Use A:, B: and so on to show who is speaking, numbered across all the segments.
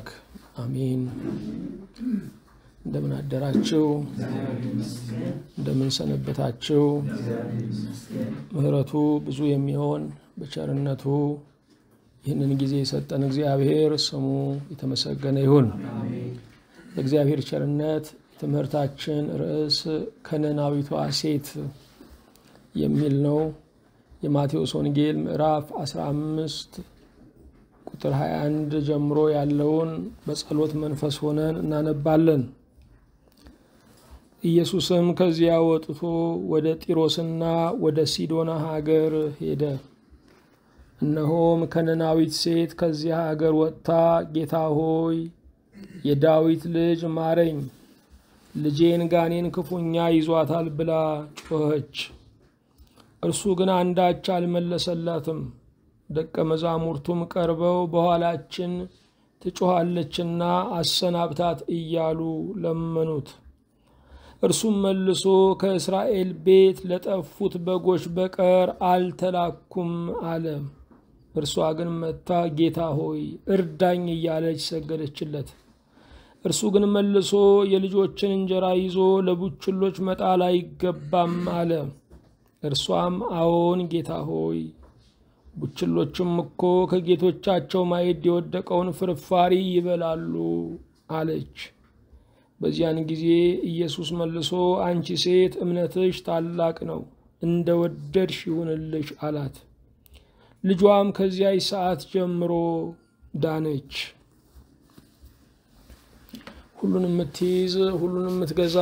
A: አምላክ አሚን። እንደምን አደራችሁ? እንደምን ሰነበታችሁ? ምሕረቱ ብዙ የሚሆን በቸርነቱ ይህንን ጊዜ የሰጠን እግዚአብሔር ስሙ የተመሰገነ ይሁን። በእግዚአብሔር ቸርነት ትምህርታችን ርዕስ ከነናዊቷ ሴት የሚል ነው። የማቴዎስ ወንጌል ምዕራፍ 15 ቁጥር 21 ጀምሮ ያለውን በጸሎት መንፈስ ሆነን እናነባለን። ኢየሱስም ከዚያ ወጥቶ ወደ ጢሮስና ወደ ሲዶና ሀገር ሄደ። እነሆም ከነናዊት ሴት ከዚያ ሀገር ወጥታ ጌታ ሆይ የዳዊት ልጅ ማረኝ፣ ልጄን ጋኔን ክፉኛ ይዟታል ብላ ጮኸች። እርሱ ግን አንዳች አልመለሰላትም። ደቀ መዛሙርቱም ቀርበው በኋላችን ትጮኋለችና አሰናብታት እያሉ ለመኑት። እርሱም መልሶ ከእስራኤል ቤት ለጠፉት በጎች በቀር አልተላኩም አለ። እርሷ ግን መታ ጌታ ሆይ እርዳኝ እያለች ሰገደችለት። እርሱ ግን መልሶ የልጆችን እንጀራ ይዞ ለቡችሎች መጣል አይገባም አለ። እርሷም አዎን ጌታ ሆይ ቡችሎቹም እኮ ከጌቶቻቸው ማዕድ የወደቀውን ፍርፋሪ ይበላሉ አለች። በዚያን ጊዜ ኢየሱስ መልሶ አንቺ ሴት እምነትሽ ታላቅ ነው፣ እንደ ወደድሽ ይሁንልሽ አላት። ልጇም ከዚያች ሰዓት ጀምሮ ዳነች። ሁሉን የምትይዝ ሁሉን የምትገዛ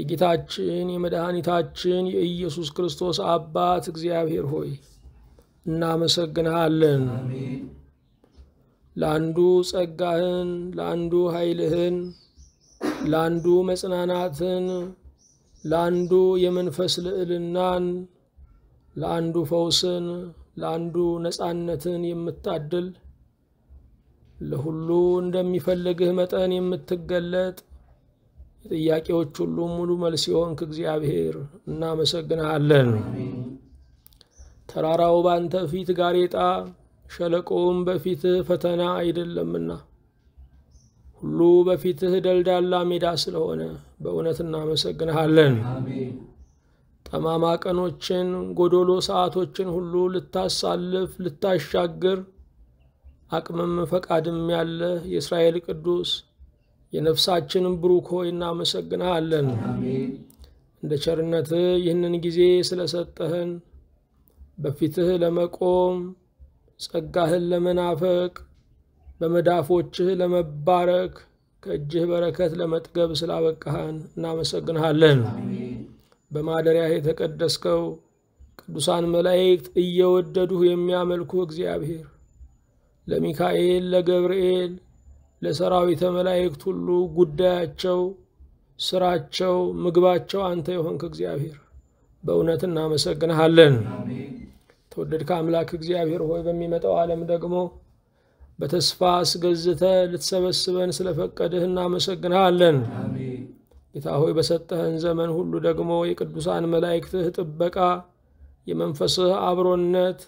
A: የጌታችን የመድኃኒታችን የኢየሱስ ክርስቶስ አባት እግዚአብሔር ሆይ እናመሰግንሃለን። ለአንዱ ጸጋህን፣ ለአንዱ ኃይልህን፣ ለአንዱ መጽናናትን፣ ለአንዱ የመንፈስ ልዕልናን፣ ለአንዱ ፈውስን፣ ለአንዱ ነጻነትን የምታድል ለሁሉ እንደሚፈልግህ መጠን የምትገለጥ የጥያቄዎች ሁሉ ሙሉ መልስ የሆንክ እግዚአብሔር እናመሰግንሃለን። ተራራው ባንተ ፊት ጋሬጣ፣ ሸለቆውም በፊትህ ፈተና አይደለምና ሁሉ በፊትህ ደልዳላ ሜዳ ስለሆነ በእውነት እናመሰግንሃለን። ጠማማ ቀኖችን ጎዶሎ ሰዓቶችን ሁሉ ልታሳልፍ ልታሻግር አቅምም ፈቃድም ያለህ የእስራኤል ቅዱስ የነፍሳችን ብሩክ ሆይ እናመሰግንሃለን። እንደ ቸርነትህ ይህንን ጊዜ ስለሰጠህን በፊትህ ለመቆም ጸጋህን ለመናፈቅ በመዳፎችህ ለመባረክ ከእጅህ በረከት ለመጥገብ ስላበቃህን እናመሰግንሃለን። በማደሪያህ የተቀደስከው ቅዱሳን መላእክት እየወደዱህ የሚያመልኩ እግዚአብሔር ለሚካኤል፣ ለገብርኤል፣ ለሰራዊተ መላእክት ሁሉ ጉዳያቸው፣ ስራቸው፣ ምግባቸው አንተ የሆንክ እግዚአብሔር በእውነት እናመሰግንሃለን። ተወደድከ አምላክ እግዚአብሔር ሆይ በሚመጣው ዓለም ደግሞ በተስፋ አስገዝተ ልትሰበስበን ስለፈቀድህ እናመሰግንሃለን። ጌታ ሆይ በሰጠህን ዘመን ሁሉ ደግሞ የቅዱሳን መላእክትህ ጥበቃ፣ የመንፈስህ አብሮነት፣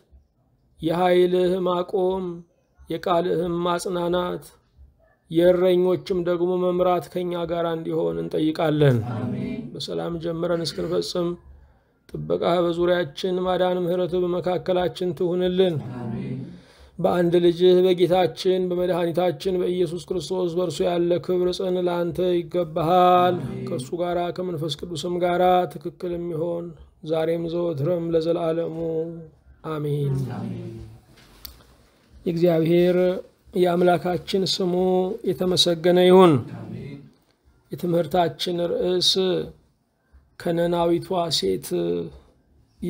A: የኃይልህ ማቆም፣ የቃልህም ማጽናናት፣ የእረኞችም ደግሞ መምራት ከእኛ ጋር እንዲሆን እንጠይቃለን። በሰላም ጀምረን እስክንፈጽም ጥበቃህ በዙሪያችን፣ ማዳን ምሕረትህ በመካከላችን ትሁንልን። በአንድ ልጅህ በጌታችን በመድኃኒታችን በኢየሱስ ክርስቶስ በእርሱ ያለ ክብር ጽን ለአንተ ይገባሃል። ከእሱ ጋራ ከመንፈስ ቅዱስም ጋራ ትክክል የሚሆን ዛሬም ዘወትርም ለዘላለሙ አሚን። የእግዚአብሔር የአምላካችን ስሙ የተመሰገነ ይሁን። የትምህርታችን ርዕስ ከነናዊቷ ሴት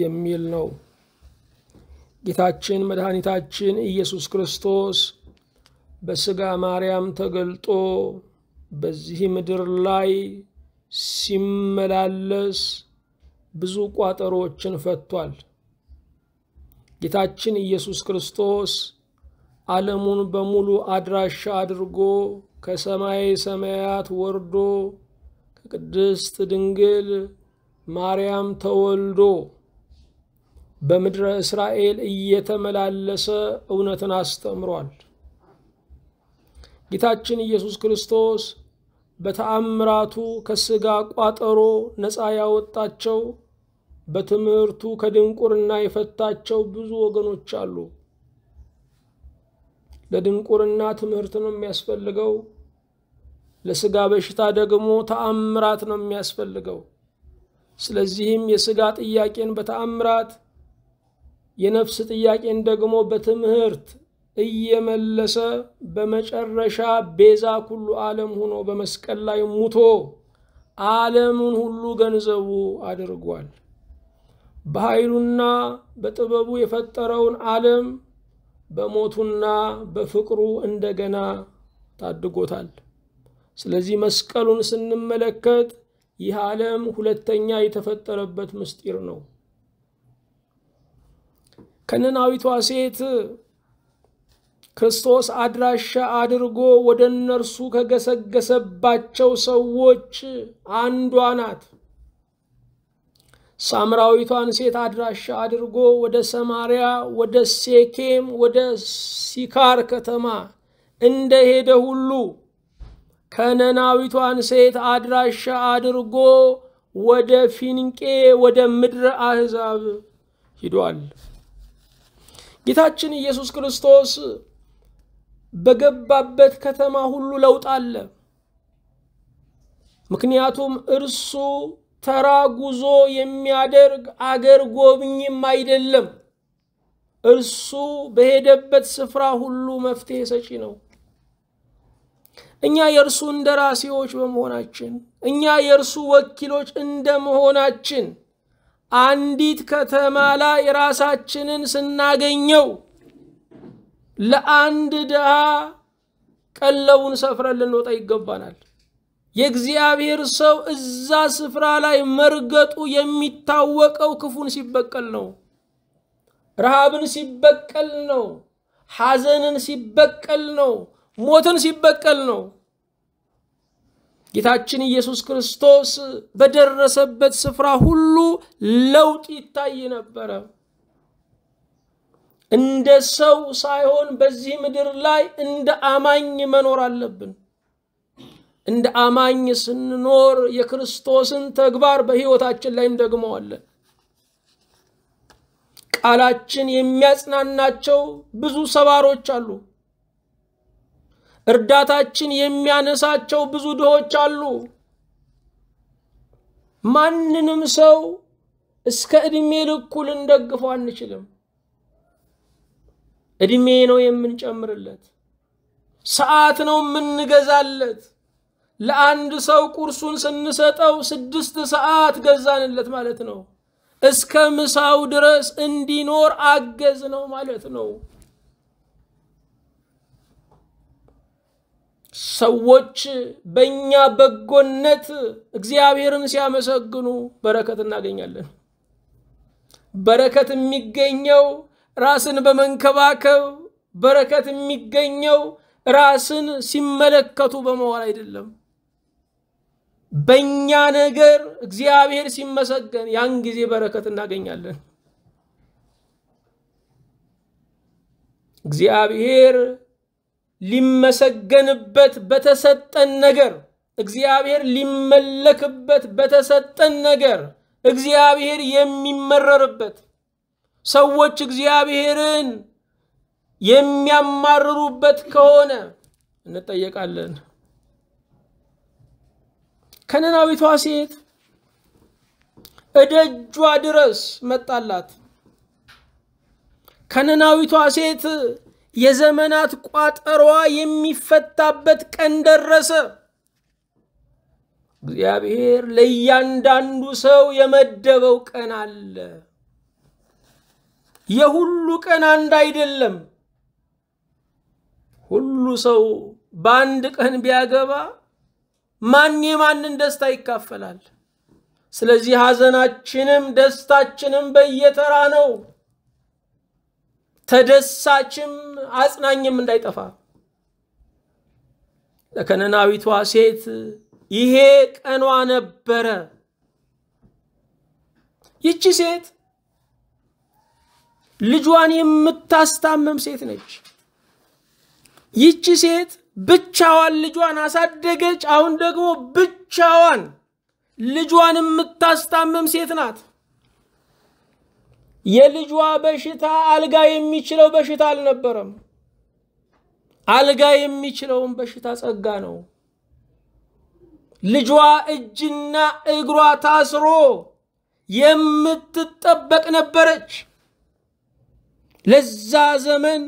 A: የሚል ነው። ጌታችን መድኃኒታችን ኢየሱስ ክርስቶስ በሥጋ ማርያም ተገልጦ በዚህ ምድር ላይ ሲመላለስ ብዙ ቋጠሮችን ፈቷል። ጌታችን ኢየሱስ ክርስቶስ ዓለሙን በሙሉ አድራሻ አድርጎ ከሰማይ ሰማያት ወርዶ ከቅድስት ድንግል ማርያም ተወልዶ በምድረ እስራኤል እየተመላለሰ እውነትን አስተምሯል። ጌታችን ኢየሱስ ክርስቶስ በተአምራቱ ከሥጋ ቋጠሮ ነፃ ያወጣቸው በትምህርቱ ከድንቁርና የፈታቸው ብዙ ወገኖች አሉ። ለድንቁርና ትምህርት ነው የሚያስፈልገው። ለስጋ በሽታ ደግሞ ተአምራት ነው የሚያስፈልገው። ስለዚህም የስጋ ጥያቄን በተአምራት የነፍስ ጥያቄን ደግሞ በትምህርት እየመለሰ በመጨረሻ ቤዛ ኩሉ ዓለም ሆኖ በመስቀል ላይ ሙቶ ዓለምን ሁሉ ገንዘቡ አድርጓል። በኃይሉና በጥበቡ የፈጠረውን ዓለም በሞቱና በፍቅሩ እንደገና ታድጎታል። ስለዚህ መስቀሉን ስንመለከት ይህ ዓለም ሁለተኛ የተፈጠረበት ምስጢር ነው። ከነናዊቷ ሴት ክርስቶስ አድራሻ አድርጎ ወደ እነርሱ ከገሰገሰባቸው ሰዎች አንዷ ናት። ሳምራዊቷን ሴት አድራሻ አድርጎ ወደ ሰማሪያ፣ ወደ ሴኬም፣ ወደ ሲካር ከተማ እንደሄደ ሁሉ ከነናዊቷን ሴት አድራሻ አድርጎ ወደ ፊንቄ ወደ ምድረ አሕዛብ ሂዷል። ጌታችን ኢየሱስ ክርስቶስ በገባበት ከተማ ሁሉ ለውጥ አለ። ምክንያቱም እርሱ ተራ ጉዞ የሚያደርግ አገር ጎብኝም አይደለም። እርሱ በሄደበት ስፍራ ሁሉ መፍትሄ ሰጪ ነው። እኛ የእርሱ እንደራሴዎች በመሆናችን እኛ የእርሱ ወኪሎች እንደመሆናችን አንዲት ከተማ ላይ ራሳችንን ስናገኘው ለአንድ ድሃ ቀለቡን ሰፍረን ልንወጣ ይገባናል። የእግዚአብሔር ሰው እዛ ስፍራ ላይ መርገጡ የሚታወቀው ክፉን ሲበቀል ነው። ረሃብን ሲበቀል ነው። ሐዘንን ሲበቀል ነው። ሞትን ሲበቀል ነው። ጌታችን ኢየሱስ ክርስቶስ በደረሰበት ስፍራ ሁሉ ለውጥ ይታይ ነበረ። እንደ ሰው ሳይሆን በዚህ ምድር ላይ እንደ አማኝ መኖር አለብን። እንደ አማኝ ስንኖር የክርስቶስን ተግባር በሕይወታችን ላይ እንደግመዋለን። ቃላችን የሚያጽናናቸው ብዙ ሰባሮች አሉ። እርዳታችን የሚያነሳቸው ብዙ ድሆች አሉ። ማንንም ሰው እስከ ዕድሜ ልኩ ልንደግፈው አንችልም። ዕድሜ ነው የምንጨምርለት፣ ሰዓት ነው የምንገዛለት። ለአንድ ሰው ቁርሱን ስንሰጠው ስድስት ሰዓት ገዛንለት ማለት ነው። እስከ ምሳው ድረስ እንዲኖር አገዝ ነው ማለት ነው። ሰዎች በእኛ በጎነት እግዚአብሔርን ሲያመሰግኑ በረከት እናገኛለን። በረከት የሚገኘው ራስን በመንከባከብ በረከት የሚገኘው ራስን ሲመለከቱ በመዋል አይደለም። በእኛ ነገር እግዚአብሔር ሲመሰገን ያን ጊዜ በረከት እናገኛለን። እግዚአብሔር ሊመሰገንበት በተሰጠን ነገር እግዚአብሔር ሊመለክበት በተሰጠን ነገር እግዚአብሔር የሚመረርበት ሰዎች እግዚአብሔርን የሚያማርሩበት ከሆነ እንጠየቃለን። ከነናዊቷ ሴት እደጇ ድረስ መጣላት። ከነናዊቷ ሴት የዘመናት ቋጠሯ የሚፈታበት ቀን ደረሰ። እግዚአብሔር ለእያንዳንዱ ሰው የመደበው ቀን አለ። የሁሉ ቀን አንድ አይደለም። ሁሉ ሰው በአንድ ቀን ቢያገባ ማን የማንን ደስታ ይካፈላል? ስለዚህ ሐዘናችንም ደስታችንም በየተራ ነው። ተደሳችም አጽናኝም እንዳይጠፋ ለከነናዊቷ ሴት ይሄ ቀኗ ነበረ። ይቺ ሴት ልጇን የምታስታመም ሴት ነች። ይቺ ሴት ብቻዋን ልጇን አሳደገች። አሁን ደግሞ ብቻዋን ልጇን የምታስታመም ሴት ናት። የልጇ በሽታ አልጋ የሚችለው በሽታ አልነበረም። አልጋ የሚችለውን በሽታ ጸጋ ነው። ልጇ እጅና እግሯ ታስሮ የምትጠበቅ ነበረች። ለዛ ዘመን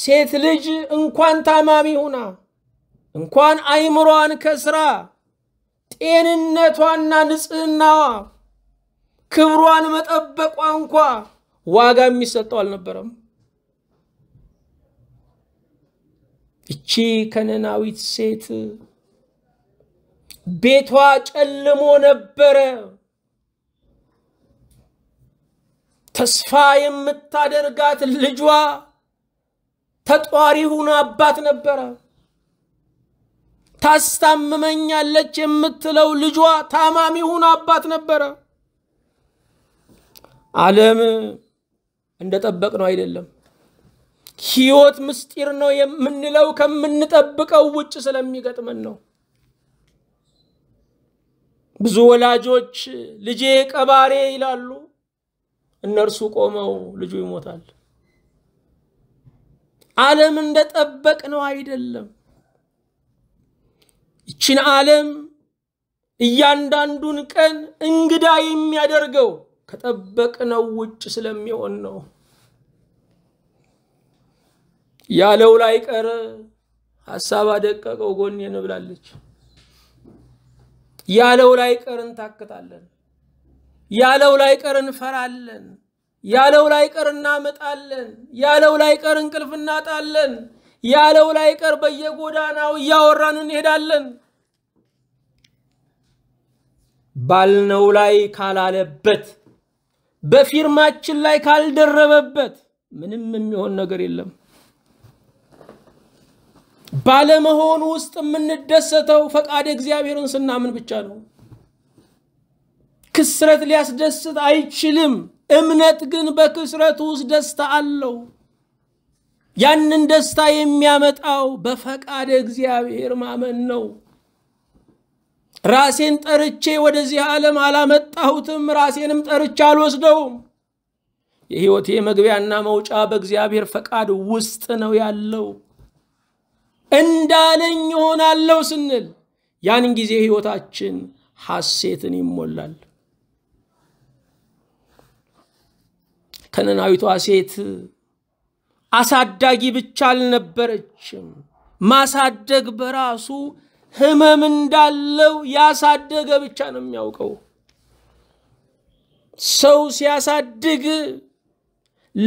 A: ሴት ልጅ እንኳን ታማሚ ሁና እንኳን አይምሯን ከስራ ጤንነቷና ንጽህናዋ ክብሯን መጠበቋ እንኳ ዋጋ የሚሰጠው አልነበረም። እቺ ከነናዊት ሴት ቤቷ ጨልሞ ነበረ። ተስፋ የምታደርጋት ልጇ ተጧሪ ሁኖ አባት ነበረ። ታስታምመኛለች የምትለው ልጇ ታማሚ ሁኖ አባት ነበረ። ዓለም ነው አይደለም። ህይወት ምስጢር ነው የምንለው ከምንጠብቀው ውጭ ስለሚገጥመን ነው። ብዙ ወላጆች ልጄ ቀባሬ ይላሉ። እነርሱ ቆመው ልጁ ይሞታል። ዓለም እንደጠበቅ ነው አይደለም። ይችን ዓለም እያንዳንዱን ቀን እንግዳ የሚያደርገው ከጠበቅነው ውጭ ስለሚሆን ነው። ያለው ላይ ቀር ሀሳብ አደቀቀው ጎን እንብላለች። ያለው ላይ ቀር እንታክታለን። ያለው ላይ ቀር እንፈራለን። ያለው ላይ ቀር እናመጣለን። ያለው ላይ ቀር እንቅልፍ እናጣለን። ያለው ላይ ቀር በየጎዳናው እያወራን እንሄዳለን። ባልነው ላይ ካላለበት በፊርማችን ላይ ካልደረበበት ምንም የሚሆን ነገር የለም። ባለመሆኑ ውስጥ የምንደሰተው ፈቃድ እግዚአብሔርን ስናምን ብቻ ነው። ክስረት ሊያስደስት አይችልም። እምነት ግን በክስረቱ ውስጥ ደስታ አለው። ያንን ደስታ የሚያመጣው በፈቃድ እግዚአብሔር ማመን ነው። ራሴን ጠርቼ ወደዚህ ዓለም አላመጣሁትም፣ ራሴንም ጠርቼ አልወስደውም። የህይወቴ መግቢያና መውጫ በእግዚአብሔር ፈቃድ ውስጥ ነው ያለው። እንዳለኝ እሆናለሁ ስንል ያን ጊዜ ህይወታችን ሐሴትን ይሞላል። ከነናዊቷ ሴት አሳዳጊ ብቻ አልነበረችም። ማሳደግ በራሱ ህመም እንዳለው ያሳደገ ብቻ ነው የሚያውቀው። ሰው ሲያሳድግ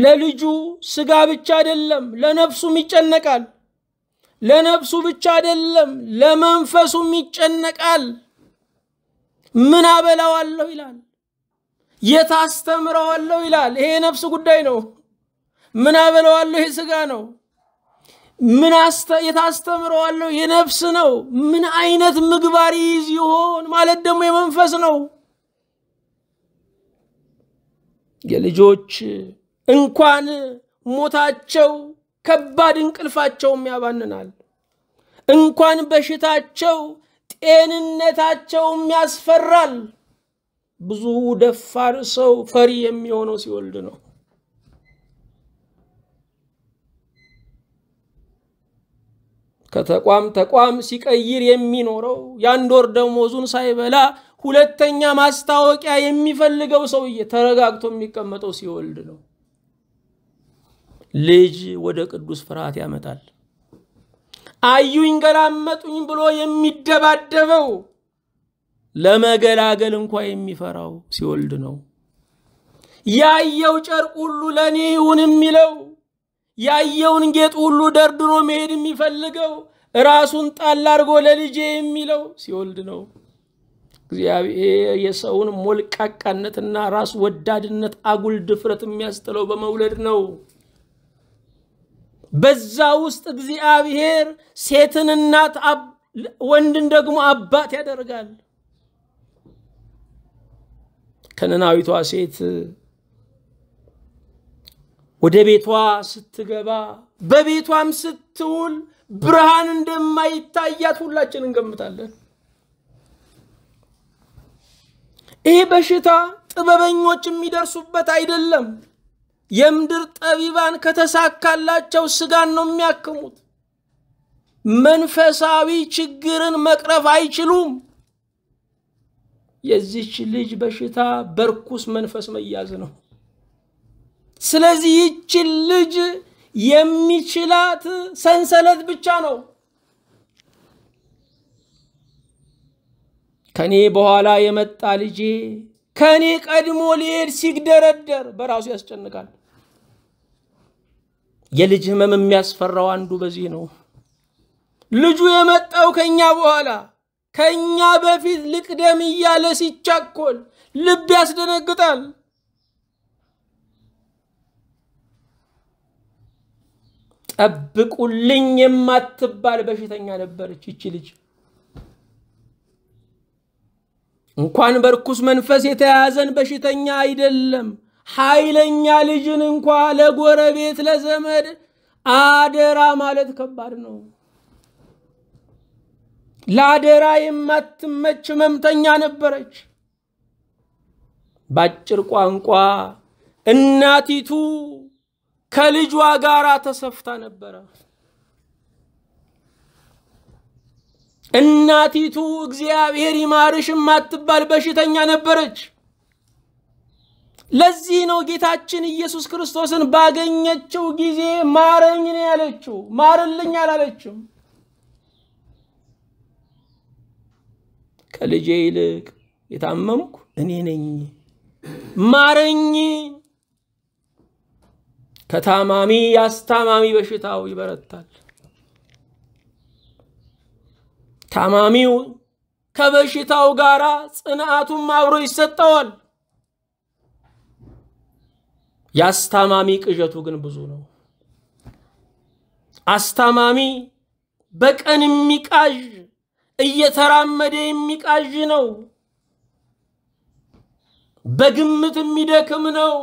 A: ለልጁ ስጋ ብቻ አይደለም፣ ለነፍሱም ይጨነቃል። ለነፍሱ ብቻ አይደለም፣ ለመንፈሱም ይጨነቃል። ምን አበላዋለሁ ይላል፣ የት አስተምረዋለሁ ይላል። ይሄ የነፍስ ጉዳይ ነው። ምን አበላዋለሁ? ይሄ ስጋ ነው። ምን የታስተምረዋለሁ? የነፍስ ነው። ምን አይነት ምግባር ይይዝ ይሆን ማለት ደግሞ የመንፈስ ነው። የልጆች እንኳን ሞታቸው ከባድ እንቅልፋቸውም ያባንናል። እንኳን በሽታቸው ጤንነታቸውም ያስፈራል። ብዙ ደፋር ሰው ፈሪ የሚሆነው ሲወልድ ነው። ከተቋም ተቋም ሲቀይር የሚኖረው የአንድ ወር ደሞዙን ሳይበላ ሁለተኛ ማስታወቂያ የሚፈልገው ሰውዬ ተረጋግቶ የሚቀመጠው ሲወልድ ነው። ልጅ ወደ ቅዱስ ፍርሃት ያመጣል። አዩኝ ገላመጡኝ ብሎ የሚደባደበው ለመገላገል እንኳ የሚፈራው ሲወልድ ነው። ያየው ጨርቅ ሁሉ ለእኔ ይሁን የሚለው ያየውን ጌጥ ሁሉ ደርድሮ መሄድ የሚፈልገው ራሱን ጣል አድርጎ ለልጄ የሚለው ሲወልድ ነው። እግዚአብሔር የሰውን ሞልቃቃነትና ራስ ወዳድነት አጉል ድፍረት የሚያስጥለው በመውለድ ነው። በዛ ውስጥ እግዚአብሔር ሴትን እናት፣ ወንድን ደግሞ አባት ያደርጋል። ከነናዊቷ ሴት ወደ ቤቷ ስትገባ በቤቷም ስትውል ብርሃን እንደማይታያት ሁላችን እንገምታለን። ይህ በሽታ ጥበበኞች የሚደርሱበት አይደለም። የምድር ጠቢባን ከተሳካላቸው ስጋን ነው የሚያክሙት። መንፈሳዊ ችግርን መቅረፍ አይችሉም። የዚች ልጅ በሽታ በርኩስ መንፈስ መያዝ ነው። ስለዚህ ይችን ልጅ የሚችላት ሰንሰለት ብቻ ነው። ከኔ በኋላ የመጣ ልጄ ከኔ ቀድሞ ሊሄድ ሲግደረደር በራሱ ያስጨንቃል። የልጅ ህመም የሚያስፈራው አንዱ በዚህ ነው። ልጁ የመጣው ከኛ በኋላ ከኛ በፊት ልቅደም እያለ ሲቻኮል ልብ ያስደነግጣል። ጠብቁልኝ የማትባል በሽተኛ ነበረች ይቺ ልጅ። እንኳን በርኩስ መንፈስ የተያዘን በሽተኛ አይደለም ኃይለኛ ልጅን እንኳ ለጎረቤት ለዘመድ አደራ ማለት ከባድ ነው። ለአደራ የማትመች ህመምተኛ ነበረች። በአጭር ቋንቋ እናቲቱ ከልጇ ጋር ተሰፍታ ነበረ። እናቲቱ እግዚአብሔር ይማርሽ ማትባል በሽተኛ ነበረች። ለዚህ ነው ጌታችን ኢየሱስ ክርስቶስን ባገኘችው ጊዜ ማረኝ ነው ያለችው። ማርልኝ አላለችም። ከልጄ ይልቅ የታመምኩ እኔ ነኝ፣ ማረኝ ከታማሚ ያስታማሚ በሽታው ይበረታል። ታማሚው ከበሽታው ጋር ጽንዓቱም አብሮ ይሰጠዋል። የአስታማሚ ቅዠቱ ግን ብዙ ነው። አስታማሚ በቀን የሚቃዥ እየተራመደ የሚቃዥ ነው። በግምት የሚደክም ነው።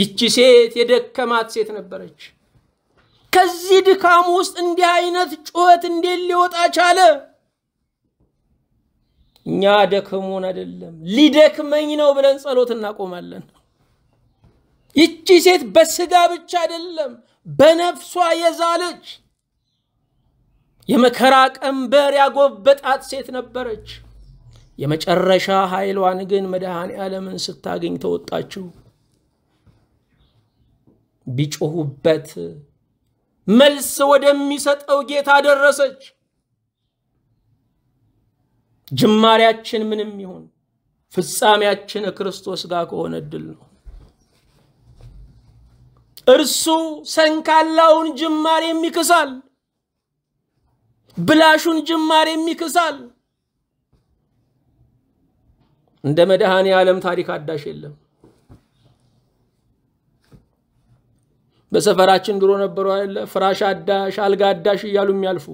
A: ይቺ ሴት የደከማት ሴት ነበረች። ከዚህ ድካም ውስጥ እንዲህ አይነት ጩኸት እንዴት ሊወጣ ቻለ? እኛ ደክሞን አይደለም ሊደክመኝ ነው ብለን ጸሎት እናቆማለን። ይቺ ሴት በስጋ ብቻ አይደለም በነፍሷ የዛለች የመከራ ቀንበር ያጎበጣት ሴት ነበረች። የመጨረሻ ኃይሏን ግን መድኃኔ ዓለምን ስታገኝ ተወጣችው። ቢጮሁበት መልስ ወደሚሰጠው ጌታ ደረሰች። ጅማሬያችን ምንም ይሁን ፍጻሜያችን ክርስቶስ ጋር ከሆነ ድል ነው። እርሱ ሰንካላውን ጅማሬ ይክሳል፣ ብላሹን ጅማሬ ይክሳል። እንደ መድኃኔ ዓለም ታሪክ አዳሽ የለም። በሰፈራችን ድሮ ነበሩ አለ ፍራሽ አዳሽ አልጋ አዳሽ እያሉ የሚያልፉ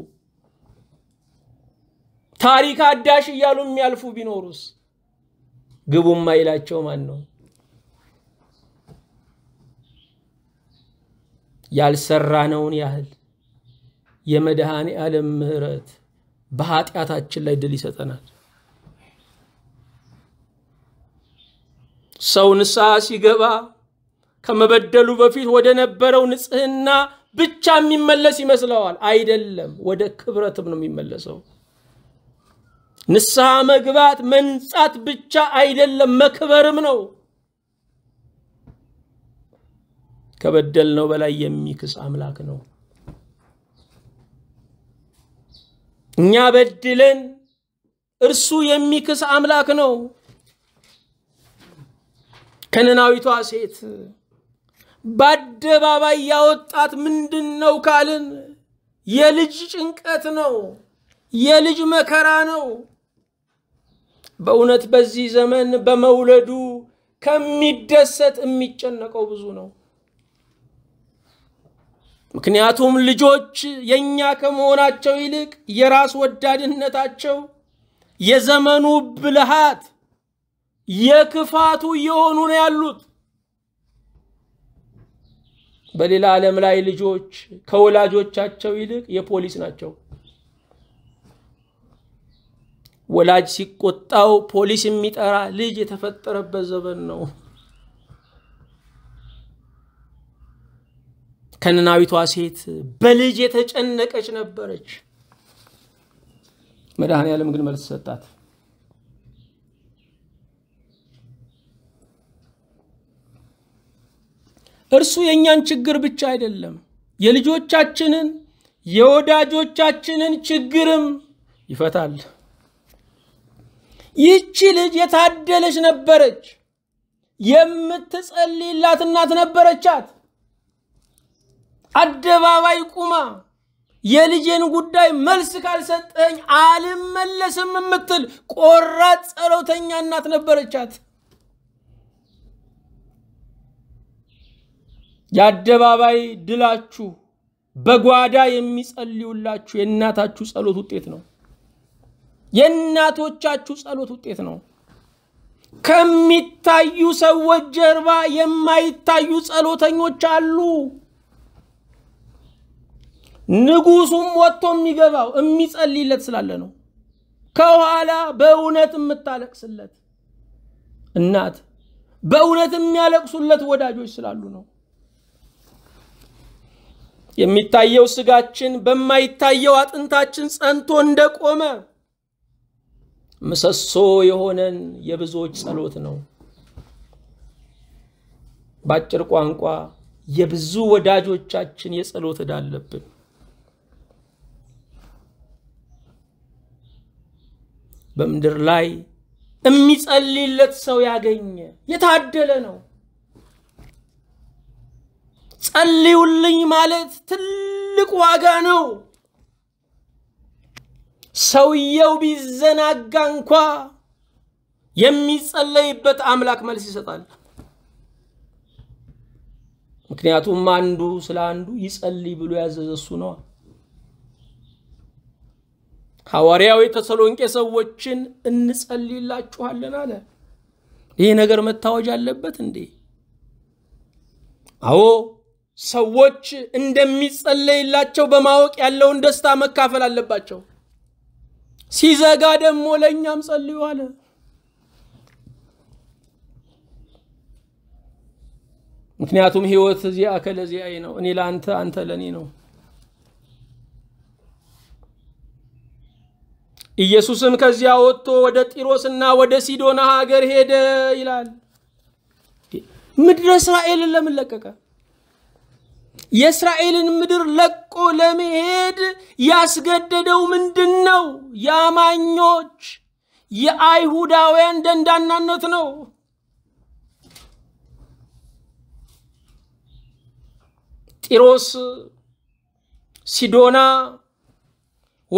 A: ታሪክ አዳሽ እያሉ የሚያልፉ ቢኖሩስ ግቡ ማይላቸው ማን ነው? ያልሰራነውን ያህል የመድኃኔ ዓለም ምሕረት በኃጢአታችን ላይ ድል ይሰጠናል። ሰው ንስሐ ሲገባ ከመበደሉ በፊት ወደ ነበረው ንጽህና ብቻ የሚመለስ ይመስለዋል። አይደለም፣ ወደ ክብረትም ነው የሚመለሰው። ንስሐ መግባት መንጻት ብቻ አይደለም፣ መክበርም ነው። ከበደልነው በላይ የሚክስ አምላክ ነው። እኛ በድለን እርሱ የሚክስ አምላክ ነው። ከነናዊቷ ሴት በአደባባይ ያወጣት ምንድን ነው ካልን የልጅ ጭንቀት ነው፣ የልጅ መከራ ነው። በእውነት በዚህ ዘመን በመውለዱ ከሚደሰት የሚጨነቀው ብዙ ነው። ምክንያቱም ልጆች የእኛ ከመሆናቸው ይልቅ የራስ ወዳድነታቸው፣ የዘመኑ ብልሃት፣ የክፋቱ እየሆኑ ነው ያሉት። በሌላ ዓለም ላይ ልጆች ከወላጆቻቸው ይልቅ የፖሊስ ናቸው። ወላጅ ሲቆጣው ፖሊስ የሚጠራ ልጅ የተፈጠረበት ዘመን ነው። ከነናዊቷ ሴት በልጅ የተጨነቀች ነበረች። መድኃኔ ዓለም ግን መልስ ሰጣት። እርሱ የእኛን ችግር ብቻ አይደለም፣ የልጆቻችንን የወዳጆቻችንን ችግርም ይፈታል። ይህቺ ልጅ የታደለች ነበረች። የምትጸልይላት እናት ነበረቻት። አደባባይ ቁማ የልጄን ጉዳይ መልስ ካልሰጠኝ አልመለስም የምትል ቆራጥ ጸሎተኛ እናት ነበረቻት። የአደባባይ ድላችሁ በጓዳ የሚጸልዩላችሁ የእናታችሁ ጸሎት ውጤት ነው። የእናቶቻችሁ ጸሎት ውጤት ነው። ከሚታዩ ሰዎች ጀርባ የማይታዩ ጸሎተኞች አሉ። ንጉሱም ወጥቶ የሚገባው የሚጸልይለት ስላለ ነው። ከኋላ በእውነት የምታለቅስለት እናት፣ በእውነት የሚያለቅሱለት ወዳጆች ስላሉ ነው። የሚታየው ስጋችን በማይታየው አጥንታችን ጸንቶ እንደቆመ ምሰሶ የሆነን የብዙዎች ጸሎት ነው። በአጭር ቋንቋ የብዙ ወዳጆቻችን የጸሎት ዕዳ አለብን። በምድር ላይ የሚጸልይለት ሰው ያገኘ የታደለ ነው። ጸልዩልኝ ማለት ትልቅ ዋጋ ነው። ሰውየው ቢዘናጋ እንኳ የሚጸለይበት አምላክ መልስ ይሰጣል። ምክንያቱም አንዱ ስለ አንዱ ይጸልይ ብሎ ያዘዘ እሱ ነው። ሐዋርያው የተሰሎንቄ ሰዎችን እንጸልይላችኋለን አለ። ይህ ነገር መታወጅ አለበት እንዴ? አዎ ሰዎች እንደሚጸለይላቸው በማወቅ ያለውን ደስታ መካፈል አለባቸው። ሲዘጋ ደግሞ ለእኛም ጸልዩ አለ። ምክንያቱም ህይወት እዚያ ከለዚያ ነው። እኔ ለአንተ አንተ ለእኔ ነው። ኢየሱስም ከዚያ ወጥቶ ወደ ጢሮስና ወደ ሲዶና ሀገር ሄደ ይላል። ምድረ እስራኤልን ለምን ለቀቀ? የእስራኤልን ምድር ለቆ ለመሄድ ያስገደደው ምንድን ነው? የአማኞች የአይሁዳውያን ደንዳናነት ነው። ጢሮስ፣ ሲዶና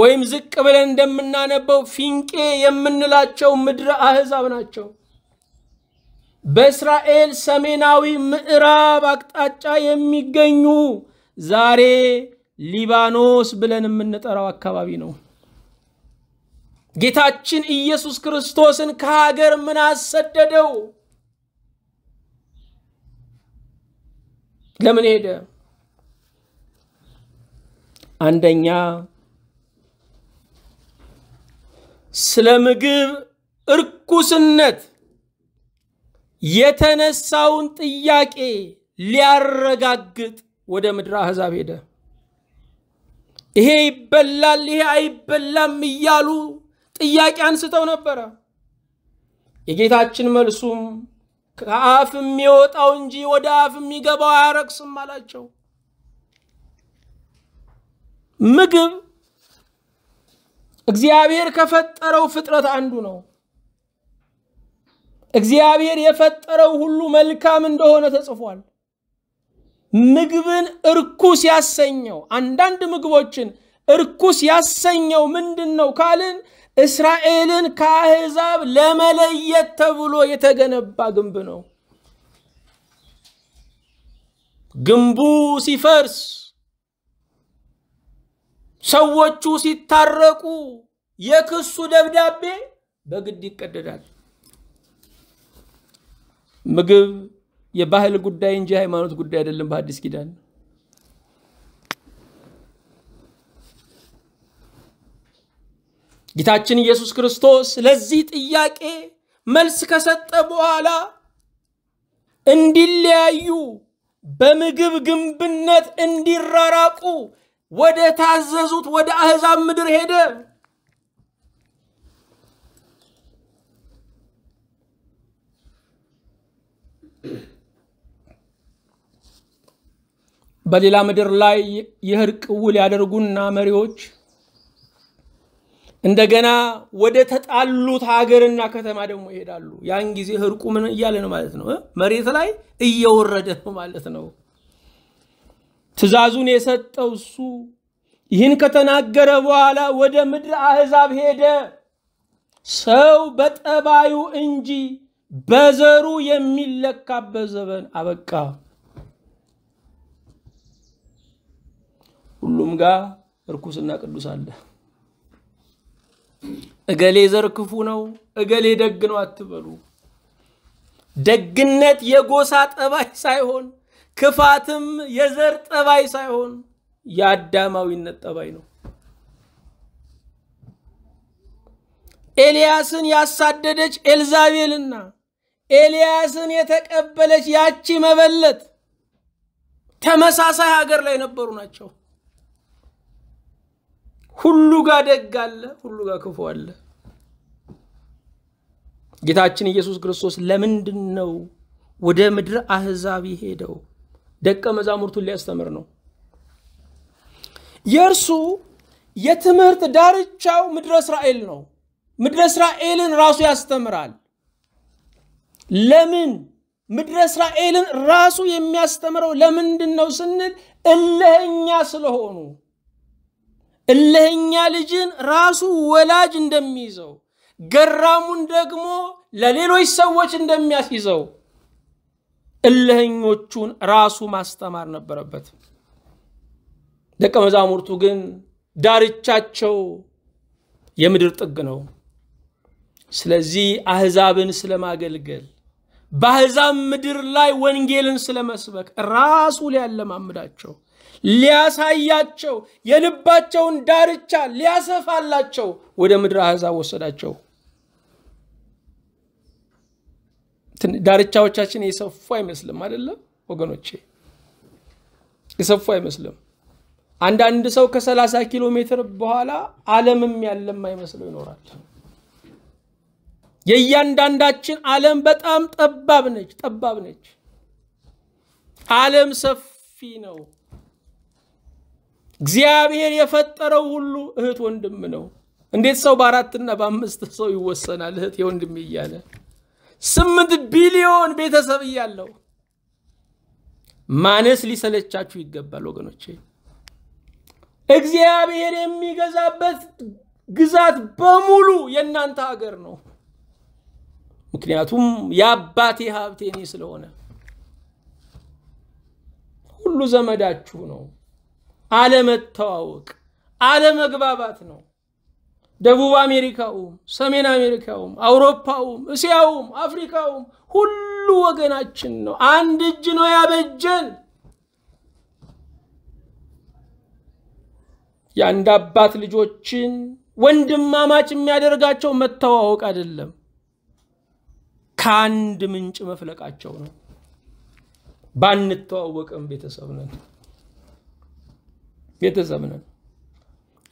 A: ወይም ዝቅ ብለን እንደምናነበው ፊንቄ የምንላቸው ምድረ አሕዛብ ናቸው። በእስራኤል ሰሜናዊ ምዕራብ አቅጣጫ የሚገኙ ዛሬ ሊባኖስ ብለን የምንጠራው አካባቢ ነው። ጌታችን ኢየሱስ ክርስቶስን ከሀገር ምን አሰደደው? ለምን ሄደ? አንደኛ ስለ ምግብ እርኩስነት የተነሳውን ጥያቄ ሊያረጋግጥ ወደ ምድረ አሕዛብ ሄደ። ይሄ ይበላል፣ ይሄ አይበላም እያሉ ጥያቄ አንስተው ነበረ። የጌታችን መልሱም ከአፍ የሚወጣው እንጂ ወደ አፍ የሚገባው አያረክስም አላቸው። ምግብ እግዚአብሔር ከፈጠረው ፍጥረት አንዱ ነው። እግዚአብሔር የፈጠረው ሁሉ መልካም እንደሆነ ተጽፏል። ምግብን እርኩስ ያሰኘው አንዳንድ ምግቦችን እርኩስ ያሰኘው ምንድን ነው ካልን እስራኤልን ከአሕዛብ ለመለየት ተብሎ የተገነባ ግንብ ነው። ግንቡ ሲፈርስ ሰዎቹ ሲታረቁ የክሱ ደብዳቤ በግድ ይቀደዳል። ምግብ የባህል ጉዳይ እንጂ ሃይማኖት ጉዳይ አይደለም በአዲስ ኪዳን። ጌታችን ኢየሱስ ክርስቶስ ለዚህ ጥያቄ መልስ ከሰጠ በኋላ እንዲለያዩ በምግብ ግንብነት እንዲራራቁ ወደ ታዘዙት ወደ አሕዛብ ምድር ሄደ። በሌላ ምድር ላይ የእርቅ ውል ያደርጉና መሪዎች እንደገና ወደ ተጣሉት ሀገርና ከተማ ደግሞ ይሄዳሉ። ያን ጊዜ እርቁ ምን እያለ ነው ማለት ነው? መሬት ላይ እየወረደ ነው ማለት ነው። ትእዛዙን የሰጠው እሱ ይህን ከተናገረ በኋላ ወደ ምድር አሕዛብ ሄደ። ሰው በጠባዩ እንጂ በዘሩ የሚለካበት ዘመን አበቃ። ሁሉም ጋር እርኩስና ቅዱስ አለ። እገሌ ዘር ክፉ ነው፣ እገሌ ደግ ነው አትበሉ። ደግነት የጎሳ ጠባይ ሳይሆን ክፋትም የዘር ጠባይ ሳይሆን የአዳማዊነት ጠባይ ነው። ኤልያስን ያሳደደች ኤልዛቤልና ኤልያስን የተቀበለች ያቺ መበለት ተመሳሳይ ሀገር ላይ ነበሩ ናቸው። ሁሉ ጋር ደግ አለ፣ ሁሉ ጋር ክፉ አለ። ጌታችን ኢየሱስ ክርስቶስ ለምንድን ነው ወደ ምድር አህዛብ ሄደው? ደቀ መዛሙርቱን ሊያስተምር ነው። የእርሱ የትምህርት ዳርቻው ምድረ እስራኤል ነው። ምድረ እስራኤልን ራሱ ያስተምራል። ለምን ምድረ እስራኤልን ራሱ የሚያስተምረው ለምንድን ነው ስንል እልህኛ ስለሆኑ እልህኛ ልጅን ራሱ ወላጅ እንደሚይዘው ገራሙን ደግሞ ለሌሎች ሰዎች እንደሚያስይዘው እልህኞቹን ራሱ ማስተማር ነበረበት። ደቀ መዛሙርቱ ግን ዳርቻቸው የምድር ጥግ ነው። ስለዚህ አህዛብን ስለማገልገል በአህዛብ ምድር ላይ ወንጌልን ስለመስበክ ራሱ ሊያለማምዳቸው ሊያሳያቸው የልባቸውን ዳርቻ ሊያሰፋላቸው ወደ ምድር አሕዛብ ወሰዳቸው። ዳርቻዎቻችን የሰፉ አይመስልም አይደለም ወገኖቼ፣ የሰፉ አይመስልም። አንዳንድ ሰው ከ30 ኪሎ ሜትር በኋላ ዓለምም ያለም አይመስለው ይኖራል። የእያንዳንዳችን ዓለም በጣም ጠባብ ነች፣ ጠባብ ነች። ዓለም ሰፊ ነው። እግዚአብሔር የፈጠረው ሁሉ እህት ወንድም ነው። እንዴት ሰው በአራትና በአምስት ሰው ይወሰናል? እህት የወንድም እያለ ስምንት ቢሊዮን ቤተሰብ እያለው ማነስ ሊሰለቻችሁ ይገባል ወገኖቼ። እግዚአብሔር የሚገዛበት ግዛት በሙሉ የእናንተ ሀገር ነው። ምክንያቱም የአባቴ ሀብቴ እኔ ስለሆነ ሁሉ ዘመዳችሁ ነው። አለመተዋወቅ፣ አለመግባባት ነው። ደቡብ አሜሪካውም፣ ሰሜን አሜሪካውም፣ አውሮፓውም፣ እስያውም፣ አፍሪካውም ሁሉ ወገናችን ነው። አንድ እጅ ነው ያበጀን። የአንድ አባት ልጆችን ወንድማማች የሚያደርጋቸው መተዋወቅ አይደለም፣ ከአንድ ምንጭ መፍለቃቸው ነው። ባንተዋወቅም ቤተሰብ ነን። ቤተሰብ ነን።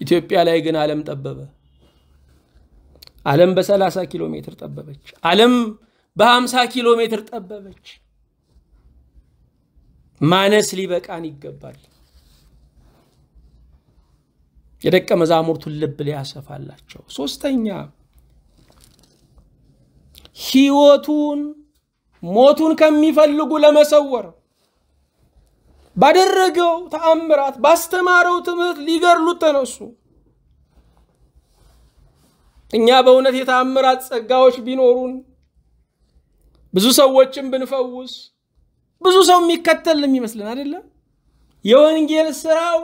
A: ኢትዮጵያ ላይ ግን ዓለም ጠበበ። ዓለም በ30 ኪሎ ሜትር ጠበበች። ዓለም በ50 ኪሎ ሜትር ጠበበች። ማነስ ሊበቃን ይገባል። የደቀ መዛሙርቱን ልብ ሊያሰፋላቸው። ሶስተኛ ህይወቱን ሞቱን ከሚፈልጉ ለመሰወር ባደረገው ተአምራት ባስተማረው ትምህርት ሊገድሉት ተነሱ። እኛ በእውነት የተአምራት ጸጋዎች ቢኖሩን ብዙ ሰዎችን ብንፈውስ ብዙ ሰው የሚከተል የሚመስልን አይደለም። የወንጌል ስራው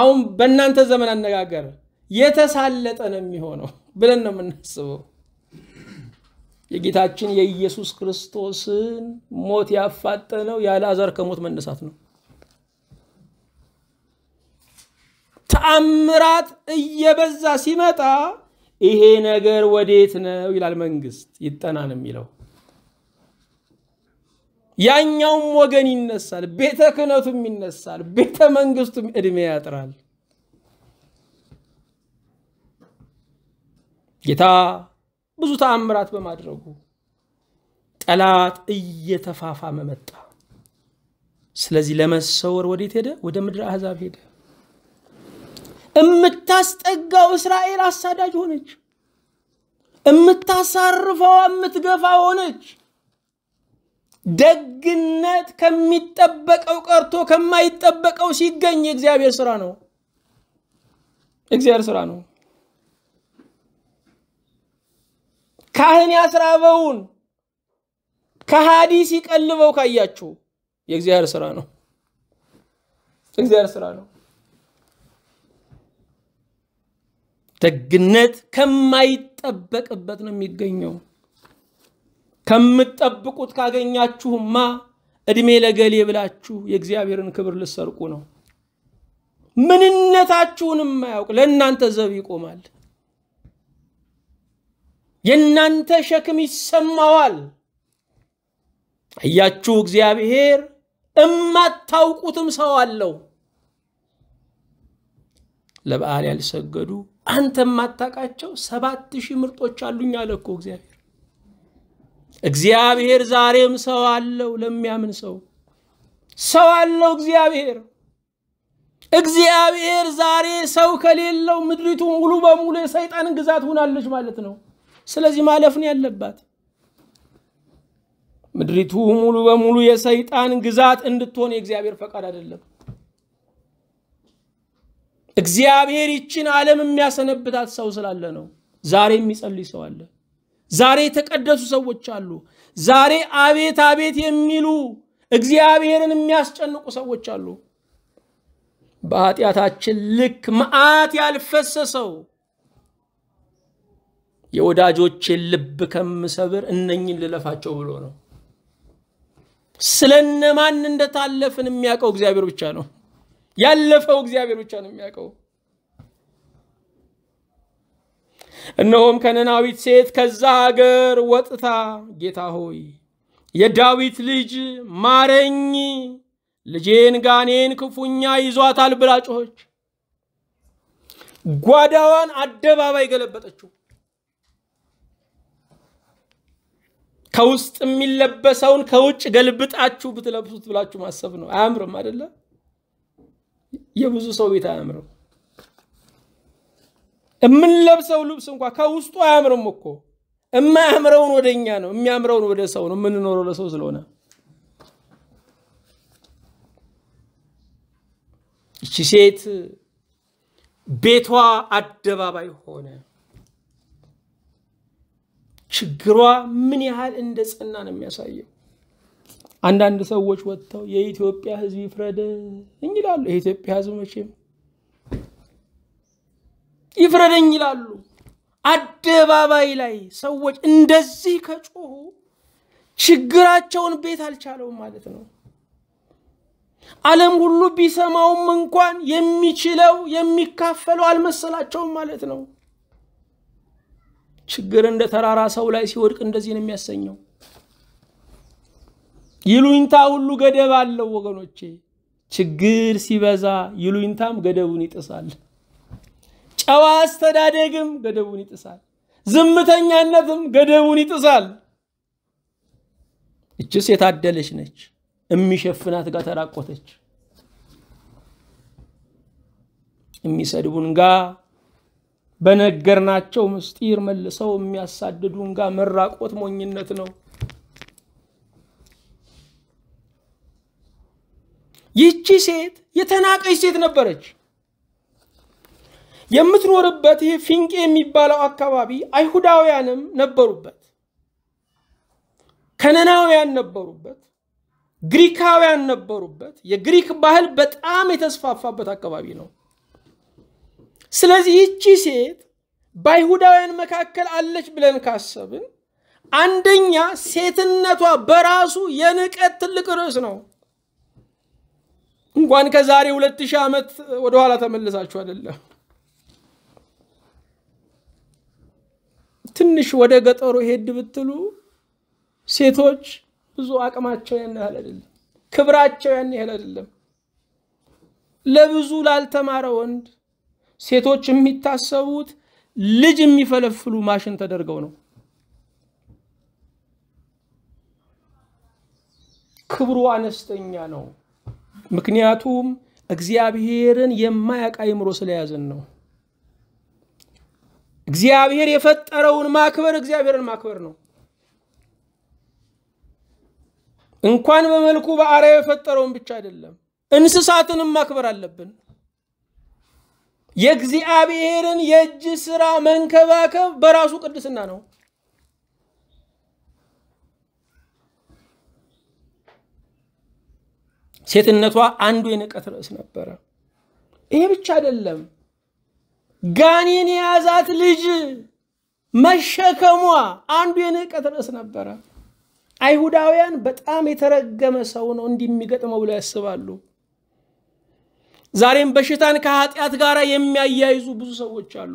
A: አሁን በእናንተ ዘመን አነጋገር የተሳለጠ ነው የሚሆነው ብለን ነው የምናስበው። የጌታችን የኢየሱስ ክርስቶስን ሞት ያፋጠነው የአልዓዛር ከሞት መነሳት ነው። ተአምራት እየበዛ ሲመጣ ይሄ ነገር ወዴት ነው ይላል መንግስት ይጠናን የሚለው ያኛውም ወገን ይነሳል፣ ቤተ ክህነቱም ይነሳል፣ ቤተ መንግስቱም እድሜ ያጥራል። ጌታ ብዙ ተአምራት በማድረጉ ጠላት እየተፋፋመ መጣ። ስለዚህ ለመሰወር ወዴት ሄደ? ወደ ምድር አህዛብ ሄደ። የምታስጠጋው እስራኤል አሳዳጅ ሆነች። የምታሳርፈው የምትገፋ ሆነች። ደግነት ከሚጠበቀው ቀርቶ ከማይጠበቀው ሲገኝ የእግዚአብሔር ስራ ነው። እግዚአብሔር ስራ ነው። ካህን ያስራበውን ከሃዲ ሲቀልበው ካያችሁ የእግዚአብሔር ስራ ነው። እግዚአብሔር ስራ ነው። ደግነት ከማይጠበቅበት ነው የሚገኘው። ከምትጠብቁት ካገኛችሁማ እድሜ ለገሌ ብላችሁ የእግዚአብሔርን ክብር ልሰርቁ ነው። ምንነታችሁን የማያውቅ ለእናንተ ዘብ ይቆማል። የእናንተ ሸክም ይሰማዋል። አያችሁ፣ እግዚአብሔር እማታውቁትም ሰው አለው። ለበዓል ያልሰገዱ አንተ የማታውቃቸው ሰባት ሺህ ምርጦች አሉኝ አለ እኮ እግዚአብሔር። እግዚአብሔር ዛሬም ሰው አለው ለሚያምን ሰው ሰው አለው እግዚአብሔር። እግዚአብሔር ዛሬ ሰው ከሌለው ምድሪቱ ሙሉ በሙሉ የሰይጣን ግዛት ሆናለች ማለት ነው። ስለዚህ ማለፍ ነው ያለባት። ምድሪቱ ሙሉ በሙሉ የሰይጣን ግዛት እንድትሆን የእግዚአብሔር ፈቃድ አይደለም። እግዚአብሔር ይችን ዓለም የሚያሰነብታት ሰው ስላለ ነው። ዛሬ የሚጸልይ ሰው አለ። ዛሬ የተቀደሱ ሰዎች አሉ። ዛሬ አቤት አቤት የሚሉ እግዚአብሔርን የሚያስጨንቁ ሰዎች አሉ። በኃጢአታችን ልክ መዓት ያልፈሰሰው የወዳጆችን ልብ ከምሰብር እነኝን ልለፋቸው ብሎ ነው። ስለነማን እንደታለፍን የሚያውቀው እግዚአብሔር ብቻ ነው። ያለፈው እግዚአብሔር ብቻ ነው የሚያውቀው። እነሆም ከነናዊት ሴት ከዛ ሀገር ወጥታ ጌታ ሆይ የዳዊት ልጅ ማረኝ፣ ልጄን ጋኔን ክፉኛ ይዟታል ብላ ጮኸች። ጓዳዋን አደባባይ ገለበጠችው። ከውስጥ የሚለበሰውን ከውጭ ገልብጣችሁ ብትለብሱት ብላችሁ ማሰብ ነው። አያምርም አይደለም? የብዙ ሰው ቤት አያምርም። የምንለብሰው ልብስ እንኳ ከውስጡ አያምርም እኮ የማያምረውን ወደ እኛ ነው፣ የሚያምረውን ወደ ሰው ነው። የምንኖረው ለሰው ስለሆነ እቺ ሴት ቤቷ አደባባይ ሆነ። ችግሯ ምን ያህል እንደ ጸና ነው የሚያሳየው። አንዳንድ ሰዎች ወጥተው የኢትዮጵያ ህዝብ ይፍረድ ይላሉ። የኢትዮጵያ ህዝብ መቼም ይፍረደኝ ይላሉ። አደባባይ ላይ ሰዎች እንደዚህ ከጮሁ ችግራቸውን ቤት አልቻለውም ማለት ነው። ዓለም ሁሉ ቢሰማውም እንኳን የሚችለው የሚካፈለው አልመሰላቸውም ማለት ነው። ችግር እንደ ተራራ ሰው ላይ ሲወድቅ እንደዚህ ነው የሚያሰኘው። ይሉኝታ ሁሉ ገደብ አለው ወገኖቼ። ችግር ሲበዛ ይሉኝታም ገደቡን ይጥሳል። ጨዋ አስተዳደግም ገደቡን ይጥሳል። ዝምተኛነትም ገደቡን ይጥሳል። እችስ የታደለች ነች፣ የሚሸፍናት ጋር ተራቆተች። የሚሰድቡን በነገርናቸው ምስጢር መልሰው የሚያሳድዱን መራቆት ሞኝነት ነው። ይቺ ሴት የተናቀች ሴት ነበረች። የምትኖርበት ይህ ፊንቄ የሚባለው አካባቢ አይሁዳውያንም ነበሩበት፣ ከነናውያን ነበሩበት፣ ግሪካውያን ነበሩበት። የግሪክ ባህል በጣም የተስፋፋበት አካባቢ ነው። ስለዚህ ይቺ ሴት በአይሁዳውያን መካከል አለች ብለን ካሰብን አንደኛ ሴትነቷ በራሱ የንቀት ትልቅ ርዕስ ነው። እንኳን ከዛሬ ሁለት ሺህ ዓመት ወደኋላ ተመልሳችሁ አይደለም ትንሽ ወደ ገጠሩ ሄድ ብትሉ ሴቶች ብዙ አቅማቸው ያን ያህል አይደለም፣ ክብራቸው ያን ያህል አይደለም። ለብዙ ላልተማረ ወንድ ሴቶች የሚታሰቡት ልጅ የሚፈለፍሉ ማሽን ተደርገው ነው። ክብሩ አነስተኛ ነው። ምክንያቱም እግዚአብሔርን የማያውቅ አእምሮ ስለያዝን ነው። እግዚአብሔር የፈጠረውን ማክበር እግዚአብሔርን ማክበር ነው። እንኳን በመልኩ በአርአያ የፈጠረውን ብቻ አይደለም፣ እንስሳትንም ማክበር አለብን። የእግዚአብሔርን የእጅ ስራ መንከባከብ በራሱ ቅድስና ነው። ሴትነቷ አንዱ የንቀት ርዕስ ነበረ። ይሄ ብቻ አይደለም፣ ጋኔን የያዛት ልጅ መሸከሟ አንዱ የንቀት ርዕስ ነበረ። አይሁዳውያን በጣም የተረገመ ሰው ነው እንዲሚገጥመው ብለው ያስባሉ። ዛሬም በሽታን ከኃጢአት ጋር የሚያያይዙ ብዙ ሰዎች አሉ።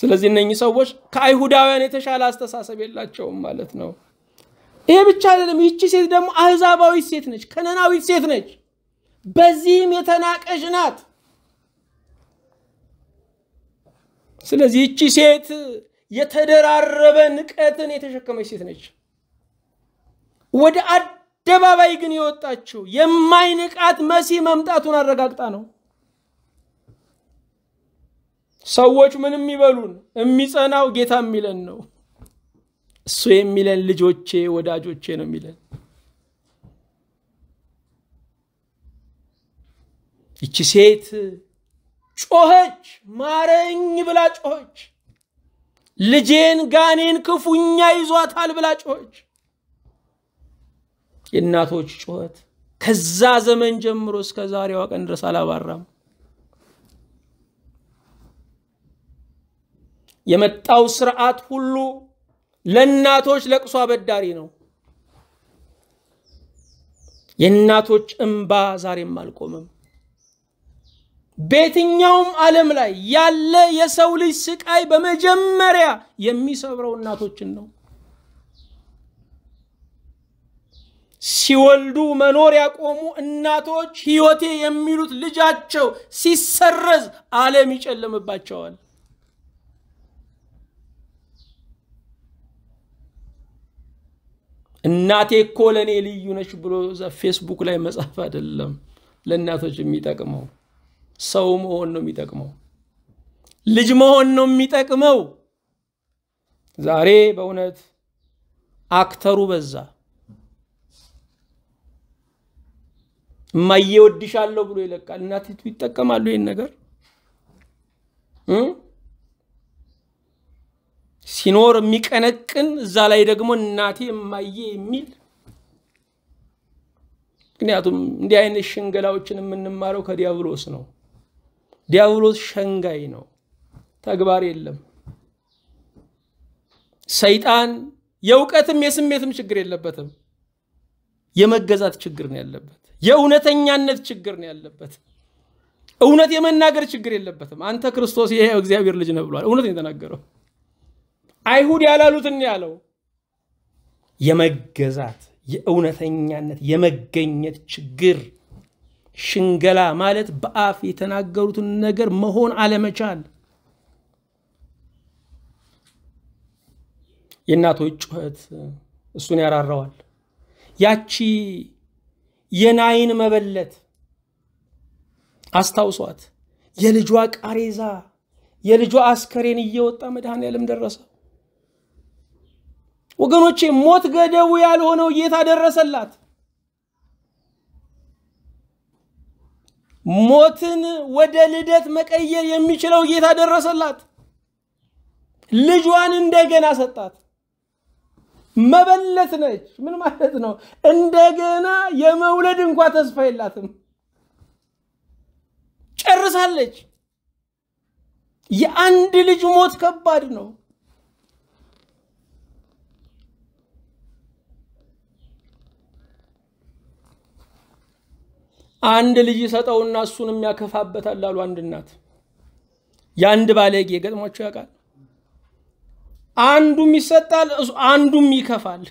A: ስለዚህ እነኚህ ሰዎች ከአይሁዳውያን የተሻለ አስተሳሰብ የላቸውም ማለት ነው። ይሄ ብቻ አይደለም። ይቺ ሴት ደግሞ አህዛባዊት ሴት ነች፣ ከነናዊት ሴት ነች። በዚህም የተናቀሽ ናት። ስለዚህ ይቺ ሴት የተደራረበ ንቀትን የተሸከመች ሴት ነች። ወደ አደባባይ ግን የወጣችው የማይንቃት መሲህ መምጣቱን አረጋግጣ ነው። ሰዎች ምንም ይበሉን፣ የሚጸናው ጌታ የሚለን ነው። እሱ የሚለን ልጆቼ ወዳጆቼ ነው የሚለን ይቺ ሴት ጮኸች ማረኝ ብላ ጮኸች ልጄን ጋኔን ክፉኛ ይዟታል ብላ ጮኸች የእናቶች ጩኸት ከዛ ዘመን ጀምሮ እስከ ዛሬዋ ቀን ድረስ አላባራም የመጣው ስርዓት ሁሉ ለእናቶች ለቅሶ አበዳሪ ነው። የእናቶች እምባ ዛሬም አልቆምም። በየትኛውም ዓለም ላይ ያለ የሰው ልጅ ስቃይ በመጀመሪያ የሚሰብረው እናቶችን ነው። ሲወልዱ መኖር ያቆሙ እናቶች ሕይወቴ የሚሉት ልጃቸው ሲሰረዝ ዓለም ይጨልምባቸዋል። እናቴ እኮ ለእኔ ልዩ ነች ብሎ ፌስቡክ ላይ መጻፍ አይደለም ለእናቶች የሚጠቅመው። ሰው መሆን ነው የሚጠቅመው። ልጅ መሆን ነው የሚጠቅመው። ዛሬ በእውነት አክተሩ በዛ። እማዬ ወድሻለሁ ብሎ ይለቃል። እናቲቱ ይጠቀማሉ ይህን ነገር ሲኖር የሚቀነቅን እዛ ላይ ደግሞ እናቴ የማዬ የሚል ምክንያቱም እንዲህ አይነት ሽንገላዎችን የምንማረው ከዲያብሎስ ነው። ዲያብሎስ ሸንጋይ ነው፣ ተግባር የለም። ሰይጣን የእውቀትም የስሜትም ችግር የለበትም። የመገዛት ችግር ነው ያለበት። የእውነተኛነት ችግር ነው ያለበት። እውነት የመናገር ችግር የለበትም። አንተ ክርስቶስ ይሄ እግዚአብሔር ልጅ ነህ ብሏል። እውነት የተናገረው አይሁድ ያላሉትን ያለው የመገዛት የእውነተኛነት የመገኘት ችግር ሽንገላ ማለት በአፍ የተናገሩትን ነገር መሆን አለመቻል የእናቶች ጩኸት እሱን ያራራዋል ያቺ የናይን መበለት አስታውሷት የልጇ ቃሬዛ የልጇ አስከሬን እየወጣ መድኃኔዓለም ደረሰው ወገኖቼ ሞት ገደቡ ያልሆነው ጌታ ደረሰላት። ሞትን ወደ ልደት መቀየር የሚችለው ጌታ ደረሰላት። ልጇን እንደገና ሰጣት። መበለት ነች። ምን ማለት ነው? እንደገና የመውለድ እንኳ ተስፋ የላትም፣ ጨርሳለች። የአንድ ልጅ ሞት ከባድ ነው። አንድ ልጅ ይሰጠውና እሱንም ያከፋበታል አሉ አንድ እናት። የአንድ ባለጌ ገጥሟቸው ያውቃል? አንዱም ይሰጣል፣ አንዱም ይከፋል፣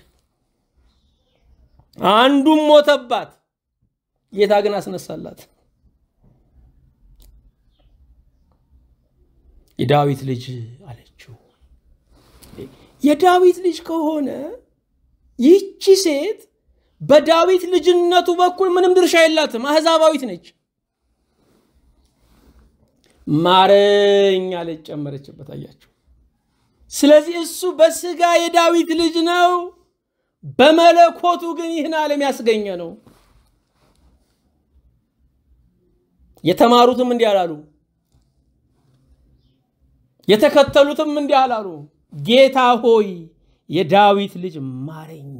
A: አንዱም ሞተባት። ጌታ ግን አስነሳላት። የዳዊት ልጅ አለችው። የዳዊት ልጅ ከሆነ ይቺ ሴት በዳዊት ልጅነቱ በኩል ምንም ድርሻ የላትም፣ አህዛባዊት ነች። ማረኝ አለች፣ ጨመረችበት። አያቸው። ስለዚህ እሱ በስጋ የዳዊት ልጅ ነው፣ በመለኮቱ ግን ይህን ዓለም ያስገኘ ነው። የተማሩትም እንዲህ አላሉ፣ የተከተሉትም እንዲህ አላሉ። ጌታ ሆይ የዳዊት ልጅ ማረኝ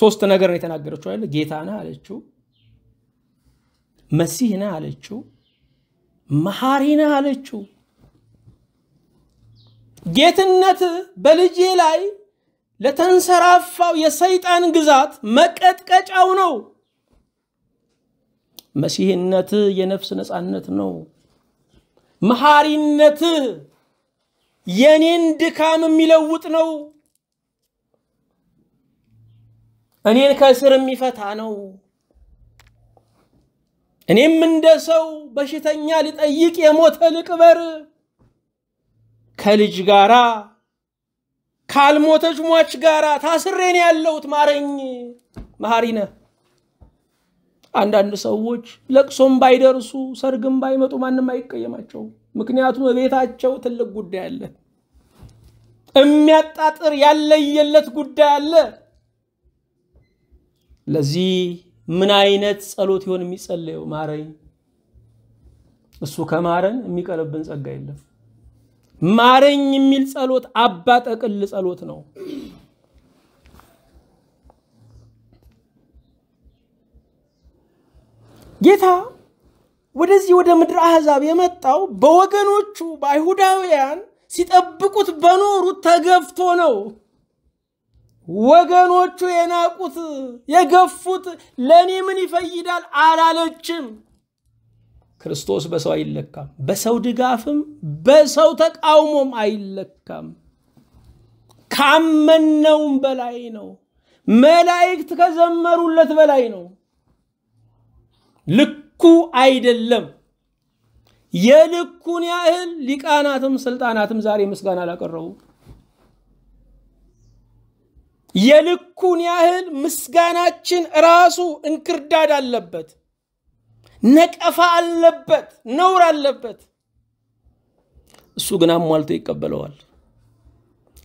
A: ሶስት ነገር ነው የተናገረችው አለ ጌታ ነህ አለችው፣ መሲህ ነህ አለችው፣ መሐሪ ነህ አለችው። ጌትነት በልጄ ላይ ለተንሰራፋው የሰይጣን ግዛት መቀጥቀጫው ነው። መሲህነት የነፍስ ነፃነት ነው። መሐሪነት የኔን ድካም የሚለውጥ ነው። እኔን ከስር የሚፈታ ነው። እኔም እንደ ሰው በሽተኛ ልጠይቅ የሞተ ልቅበር ከልጅ ጋራ ካልሞተች ሟች ጋራ ታስሬን ያለሁት ማረኝ፣ መሐሪ ነህ። አንዳንድ ሰዎች ለቅሶም ባይደርሱ ሰርግም ባይመጡ ማንም አይቀየማቸው ምክንያቱም እቤታቸው ትልቅ ጉዳይ አለ፣ የሚያጣጥር ያለየለት ጉዳይ አለ። ለዚህ ምን አይነት ጸሎት ይሆን የሚጸለየው? ማረኝ። እሱ ከማረን የሚቀርብን ጸጋ የለም። ማረኝ የሚል ጸሎት አባ ጠቅል ጸሎት ነው። ጌታ ወደዚህ ወደ ምድር አሕዛብ የመጣው በወገኖቹ በአይሁዳውያን ሲጠብቁት በኖሩት ተገፍቶ ነው። ወገኖቹ የናቁት የገፉት ለእኔ ምን ይፈይዳል አላለችም። ክርስቶስ በሰው አይለካም፣ በሰው ድጋፍም በሰው ተቃውሞም አይለካም። ካመነውም በላይ ነው። መላእክት ከዘመሩለት በላይ ነው። ልኩ አይደለም። የልኩን ያህል ሊቃናትም ስልጣናትም ዛሬ ምስጋና አላቀረቡም። የልኩን ያህል ምስጋናችን ራሱ እንክርዳድ አለበት፣ ነቀፋ አለበት፣ ነውር አለበት። እሱ ግን አሟልቶ ይቀበለዋል።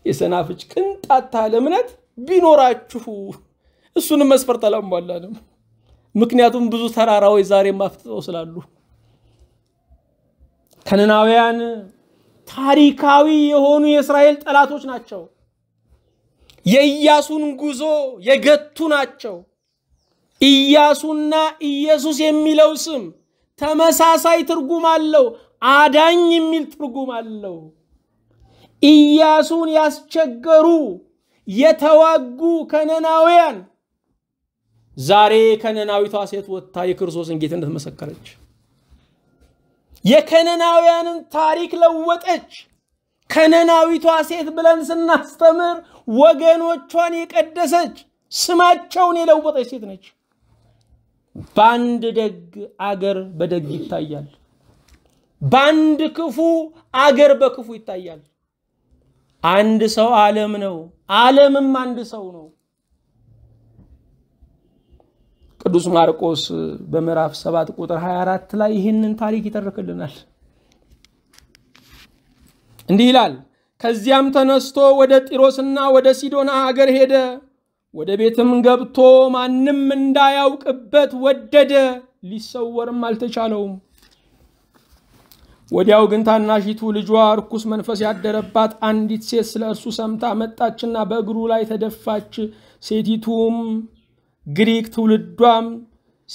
A: የሰናፍጭ ቅንጣታ ለእምነት ቢኖራችሁ እሱንም መስፈርት አላሟላንም። ምክንያቱም ብዙ ተራራዎች ዛሬ አፍጥጠው ስላሉ ከነናውያን ታሪካዊ የሆኑ የእስራኤል ጠላቶች ናቸው። የኢያሱን ጉዞ የገቱ ናቸው። ኢያሱና ኢየሱስ የሚለው ስም ተመሳሳይ ትርጉም አለው። አዳኝ የሚል ትርጉም አለው። ኢያሱን ያስቸገሩ የተዋጉ ከነናውያን ዛሬ ከነናዊቷ ሴት ወጥታ የክርስቶስን ጌትነት መሰከረች። የከነናውያንን ታሪክ ለወጠች። ከነናዊቷ ሴት ብለን ስናስተምር ወገኖቿን የቀደሰች ስማቸውን የለወጠች ሴት ነች። በአንድ ደግ አገር በደግ ይታያል፣ በአንድ ክፉ አገር በክፉ ይታያል። አንድ ሰው ዓለም ነው፣ ዓለምም አንድ ሰው ነው። ቅዱስ ማርቆስ በምዕራፍ 7 ቁጥር 24 ላይ ይህንን ታሪክ ይተርክልናል። እንዲህ ይላል ከዚያም ተነስቶ ወደ ጢሮስና ወደ ሲዶና አገር ሄደ። ወደ ቤትም ገብቶ ማንም እንዳያውቅበት ወደደ፣ ሊሰወርም አልተቻለውም። ወዲያው ግን ታናሺቱ ልጇ ርኩስ መንፈስ ያደረባት አንዲት ሴት ስለ እርሱ ሰምታ መጣችና በእግሩ ላይ ተደፋች። ሴቲቱም ግሪክ ትውልዷም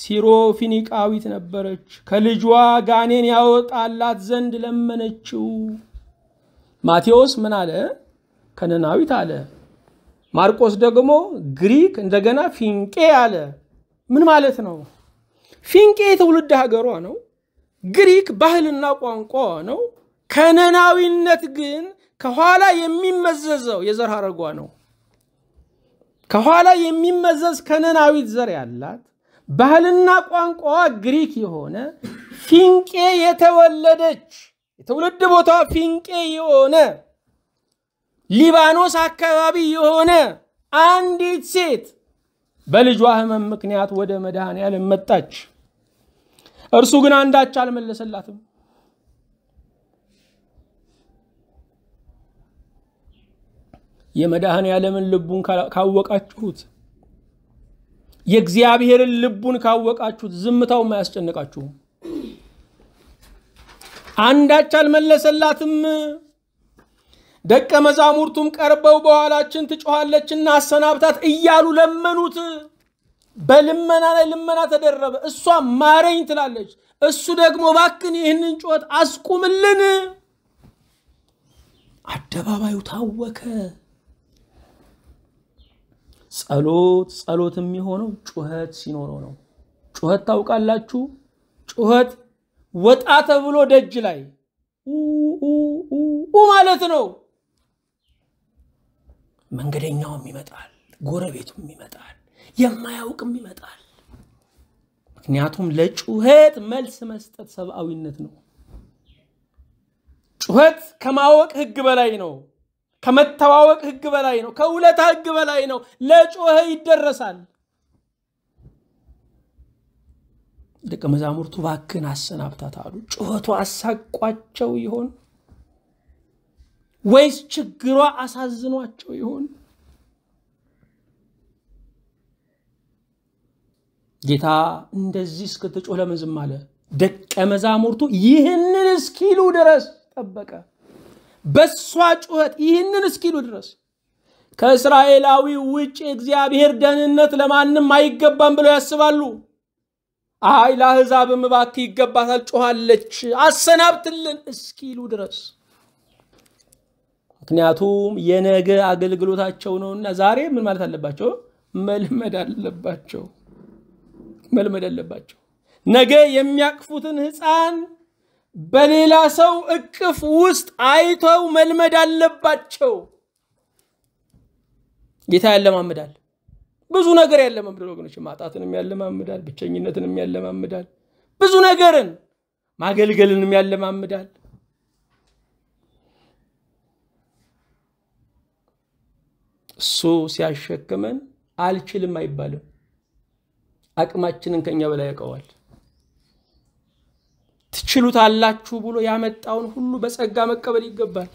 A: ሲሮፊኒቃዊት ነበረች። ከልጇ ጋኔን ያወጣላት ዘንድ ለመነችው። ማቴዎስ ምን አለ? ከነናዊት አለ። ማርቆስ ደግሞ ግሪክ፣ እንደገና ፊንቄ አለ። ምን ማለት ነው? ፊንቄ የትውልድ ሀገሯ ነው። ግሪክ ባህልና ቋንቋ ነው። ከነናዊነት ግን ከኋላ የሚመዘዘው የዘር ሐረጓ ነው። ከኋላ የሚመዘዝ ከነናዊት ዘር ያላት ባህልና ቋንቋዋ ግሪክ የሆነ ፊንቄ የተወለደች የትውልድ ቦታ ፊንቄ የሆነ ሊባኖስ አካባቢ የሆነ አንዲት ሴት በልጇ ህመም ምክንያት ወደ መድኃኔ ዓለም መጣች። እርሱ ግን አንዳች አልመለሰላትም። የመድኃኔ ዓለምን ልቡን ካወቃችሁት፣ የእግዚአብሔርን ልቡን ካወቃችሁት ዝምታውም አያስጨንቃችሁም። አንዳች አልመለሰላትም። ደቀ መዛሙርቱም ቀርበው በኋላችን ትጮኋለችና አሰናብታት እያሉ ለመኑት። በልመና ላይ ልመና ተደረበ። እሷ ማረኝ ትላለች፣ እሱ ደግሞ ባክን ይህንን ጩኸት አስቁምልን። አደባባዩ ታወከ። ጸሎት ጸሎት የሚሆነው ጩኸት ሲኖረው ነው። ጩኸት ታውቃላችሁ? ጩኸት ወጣ ተብሎ ደጅ ላይ ኡ ማለት ነው። መንገደኛውም ይመጣል፣ ጎረቤቱም ይመጣል፣ የማያውቅም ይመጣል። ምክንያቱም ለጩኸት መልስ መስጠት ሰብአዊነት ነው። ጩኸት ከማወቅ ህግ በላይ ነው። ከመተዋወቅ ህግ በላይ ነው። ከውለታ ህግ በላይ ነው። ለጩኸ ይደረሳል። ደቀ መዛሙርቱ ባክን አሰናብታት አሉ። ጩኸቱ አሳቋቸው ይሆን ወይስ ችግሯ አሳዝኗቸው ይሆን? ጌታ እንደዚህ እስክትጮህ ለምን ዝም አለ? ደቀ መዛሙርቱ ይህንን እስኪሉ ድረስ ጠበቀ። በሷ ጩኸት ይህንን እስኪሉ ድረስ ከእስራኤላዊ ውጭ እግዚአብሔር ደህንነት ለማንም አይገባም ብለው ያስባሉ። አይ ለአሕዛብም እባክህ ይገባታል ጮኋለች፣ አሰናብትልን እስኪሉ ድረስ ምክንያቱም የነገ አገልግሎታቸው ነውና ዛሬ ምን ማለት አለባቸው? መልመድ አለባቸው። መልመድ አለባቸው። ነገ የሚያቅፉትን ህፃን በሌላ ሰው እቅፍ ውስጥ አይተው መልመድ አለባቸው። ጌታ ያለማምዳል። ብዙ ነገር ያለማምዳል ወገኖች። ማጣትንም ያለማምዳል፣ ብቸኝነትንም ያለማምዳል፣ ብዙ ነገርን ማገልገልንም ያለማምዳል። እሱ ሲያሸክመን አልችልም አይባልም። አቅማችንን ከኛ በላይ ያውቀዋል። ትችሉታላችሁ ብሎ ያመጣውን ሁሉ በጸጋ መቀበል ይገባል።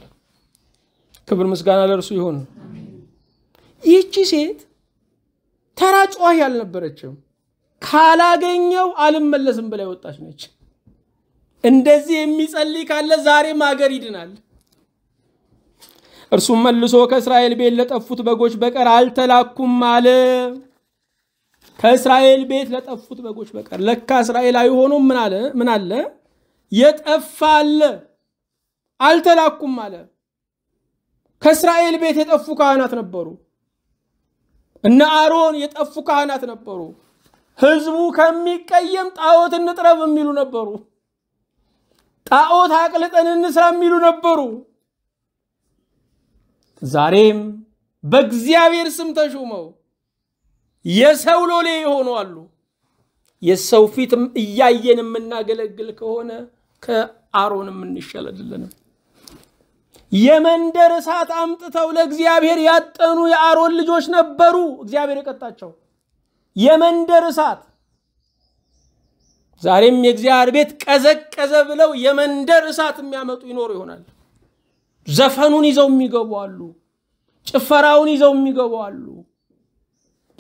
A: ክብር ምስጋና ለእርሱ ይሆን። ይህቺ ሴት ተራ ጨዋሂ አልነበረችም። ካላገኘው አልመለስም ብላ የወጣች ነች። እንደዚህ የሚጸልይ ካለ ዛሬም አገር ይድናል። እርሱም መልሶ ከእስራኤል ቤት ለጠፉት በጎች በቀር አልተላኩም አለ። ከእስራኤል ቤት ለጠፉት በጎች በቀር ለካ እስራኤል ሆኖ ምን አለ? የጠፋ አለ። አልተላኩም አለ። ከእስራኤል ቤት የጠፉ ካህናት ነበሩ። እነ አሮን የጠፉ ካህናት ነበሩ። ህዝቡ ከሚቀየም ጣዖት እንጥረብ የሚሉ ነበሩ። ጣዖት አቅልጠን እንስራ የሚሉ ነበሩ። ዛሬም በእግዚአብሔር ስም ተሹመው የሰው ሎሌ የሆኑ አሉ። የሰው ፊትም እያየን የምናገለግል ከሆነ ከአሮንም እንሸለድልንም። የመንደር እሳት አምጥተው ለእግዚአብሔር ያጠኑ የአሮን ልጆች ነበሩ። እግዚአብሔር የቀጣቸው የመንደር እሳት። ዛሬም የእግዚአብሔር ቤት ቀዘቀዘ ብለው የመንደር እሳት የሚያመጡ ይኖሩ ይሆናል። ዘፈኑን ይዘው የሚገቡ አሉ። ጭፈራውን ይዘው የሚገቡ አሉ።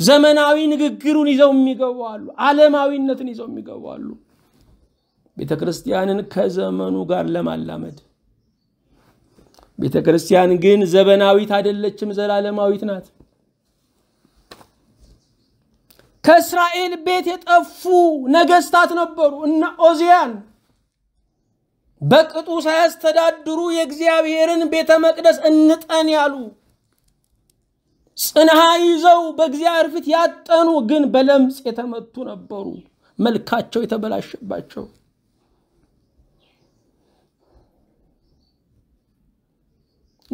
A: ዘመናዊ ንግግሩን ይዘው የሚገቡ አሉ። ዓለማዊነትን ይዘው የሚገቡ አሉ። ቤተ ክርስቲያንን ከዘመኑ ጋር ለማላመድ ቤተ ክርስቲያን ግን ዘበናዊት አይደለችም፣ ዘላለማዊት ናት። ከእስራኤል ቤት የጠፉ ነገስታት ነበሩ። እነ ኦዚያን በቅጡ ሳያስተዳድሩ የእግዚአብሔርን ቤተ መቅደስ እንጠን ያሉ ጽንሃ ይዘው በእግዚአብሔር ፊት ያጠኑ ግን በለምጽ የተመቱ ነበሩ። መልካቸው የተበላሸባቸው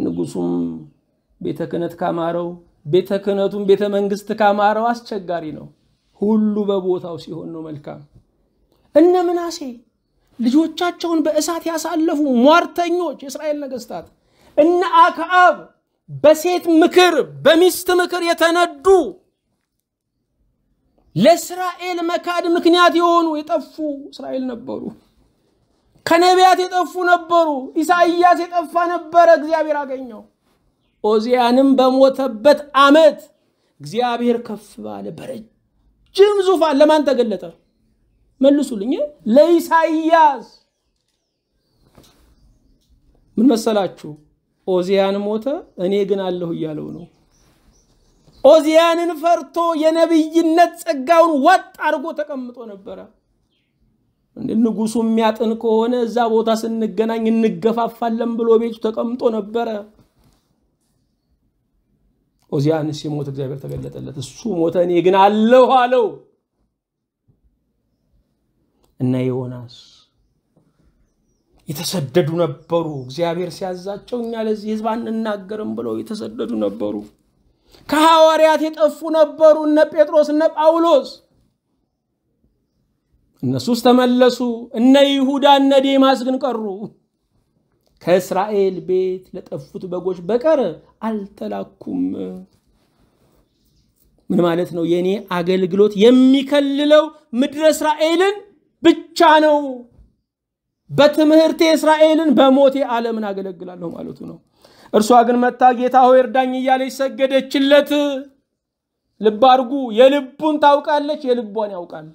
A: ንጉሱም ቤተ ክህነት ካማረው ቤተ ክህነቱም ቤተ መንግስት ካማረው አስቸጋሪ ነው። ሁሉ በቦታው ሲሆን ነው መልካም። እነ ምናሴ ልጆቻቸውን በእሳት ያሳለፉ ሟርተኞች የእስራኤል ነገስታት፣ እነ አክአብ በሴት ምክር በሚስት ምክር የተነዱ ለእስራኤል መካድ ምክንያት የሆኑ የጠፉ እስራኤል ነበሩ። ከነቢያት የጠፉ ነበሩ። ኢሳይያስ የጠፋ ነበረ፣ እግዚአብሔር አገኘው። ኦዚያንም በሞተበት ዓመት እግዚአብሔር ከፍ ባለ በረጅም ዙፋን ለማን ተገለጠ? መልሱልኝ። ለኢሳይያስ ምን መሰላችሁ? ኦዚያን ሞተ፣ እኔ ግን አለሁ እያለው ነው። ኦዚያንን ፈርቶ የነቢይነት ጸጋውን ዋጥ አድርጎ ተቀምጦ ነበረ። ንጉሱ የሚያጥን ከሆነ እዛ ቦታ ስንገናኝ እንገፋፋለን ብሎ ቤቱ ተቀምጦ ነበረ። ኦዚያን ሲሞት እግዚአብሔር ተገለጠለት። እሱ ሞተ፣ እኔ ግን አለሁ አለው እና ዮናስ የተሰደዱ ነበሩ። እግዚአብሔር ሲያዛቸው እኛ ለዚህ ህዝብ አንናገርም ብለው የተሰደዱ ነበሩ። ከሐዋርያት የጠፉ ነበሩ፣ እነ ጴጥሮስ እነ ጳውሎስ እነሱስ ተመለሱ። እነ ይሁዳ እነ ዴማስ ግን ቀሩ። ከእስራኤል ቤት ለጠፉት በጎች በቀር አልተላኩም። ምን ማለት ነው? የእኔ አገልግሎት የሚከልለው ምድረ እስራኤልን ብቻ ነው። በትምህርቴ እስራኤልን በሞቴ ዓለምን አገለግላለሁ ማለቱ ነው። እርሷ ግን መታ ጌታ ሆይ እርዳኝ እያለች ሰገደችለት። ልብ አድርጉ። የልቡን ታውቃለች፣ የልቧን ያውቃል።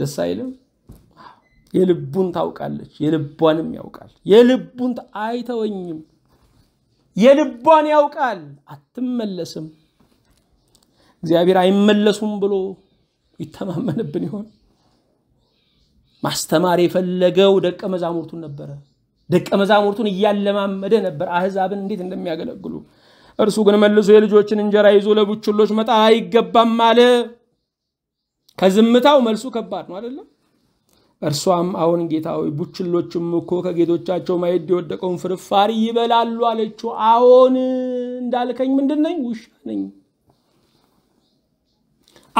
A: ደስ አይልም? የልቡን ታውቃለች፣ የልቧንም ያውቃል። የልቡን አይተወኝም፣ የልቧን ያውቃል። አትመለስም። እግዚአብሔር አይመለሱም ብሎ ይተማመንብን ይሆን? ማስተማር የፈለገው ደቀ መዛሙርቱን ነበረ። ደቀ መዛሙርቱን እያለማመደ ነበር አህዛብን እንዴት እንደሚያገለግሉ። እርሱ ግን መልሶ የልጆችን እንጀራ ይዞ ለቡችሎች መጣል አይገባም አለ። ከዝምታው መልሱ ከባድ ነው አይደለም? እርሷም አሁን ጌታዊ ቡችሎችም እኮ ከጌቶቻቸው ማየድ የወደቀውን ፍርፋሪ ይበላሉ አለችው። አሁን እንዳልከኝ ምንድን ነኝ? ውሻ ነኝ።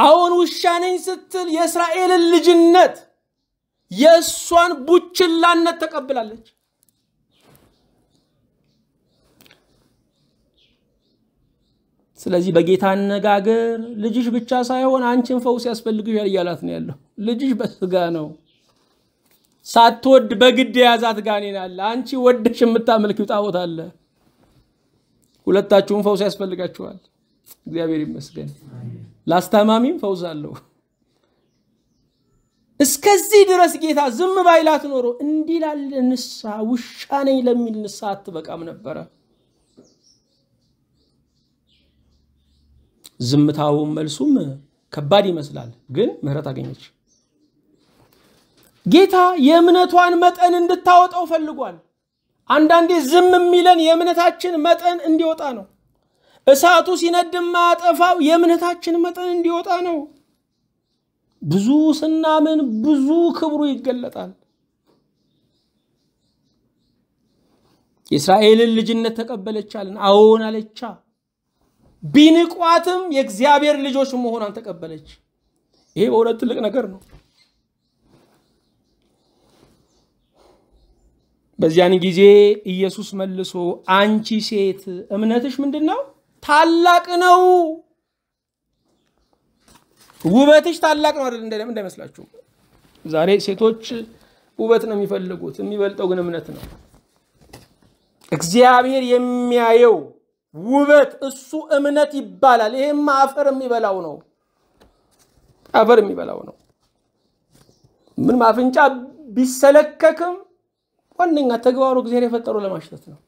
A: አሁን ውሻ ነኝ ስትል የእስራኤልን ልጅነት የእሷን ቡችላነት ተቀብላለች። ስለዚህ በጌታ አነጋገር ልጅሽ ብቻ ሳይሆን አንቺን ፈውስ ያስፈልግሻል እያላት ነው ያለው። ልጅሽ በስጋ ነው ሳትወድ በግድ የያዛት ጋኔን አለ። አንቺ ወደሽ የምታመልኪው ጣዖት አለ። ሁለታችሁም ፈውስ ያስፈልጋችኋል። እግዚአብሔር ይመስገን። ላስታማሚም ፈውስ አለው። እስከዚህ ድረስ ጌታ ዝም ባይላት ኖሮ እንዲህ ላለ ንስሐ ውሻ ነኝ ለሚል ንስሐ አትበቃም ነበረ። ዝምታውም መልሱም ከባድ ይመስላል፣ ግን ምህረት አገኘች። ጌታ የእምነቷን መጠን እንድታወጣው ፈልጓል። አንዳንዴ ዝም የሚለን የእምነታችን መጠን እንዲወጣ ነው። እሳቱ ሲነድም ማያጠፋው የእምነታችን መጠን እንዲወጣ ነው። ብዙ ስናምን ብዙ ክብሩ ይገለጣል። የእስራኤልን ልጅነት ተቀበለቻልን? አዎን አለቻ። ቢንቋትም የእግዚአብሔር ልጆች መሆኗን ተቀበለች። ይሄ በእውነት ትልቅ ነገር ነው። በዚያን ጊዜ ኢየሱስ መልሶ አንቺ ሴት እምነትሽ ምንድን ነው? ታላቅ ነው። ውበትሽ ታላቅ ነው አይደል? እንዳይመስላችሁ። ዛሬ ሴቶች ውበት ነው የሚፈልጉት፣ የሚበልጠው ግን እምነት ነው። እግዚአብሔር የሚያየው ውበት እሱ እምነት ይባላል። ይሄማ አፈር የሚበላው ነው፣ አፈር የሚበላው ነው። ምን አፍንጫ ቢሰለከክም ዋነኛ ተግባሩ እግዚአብሔር የፈጠሩ ለማሽተት ነው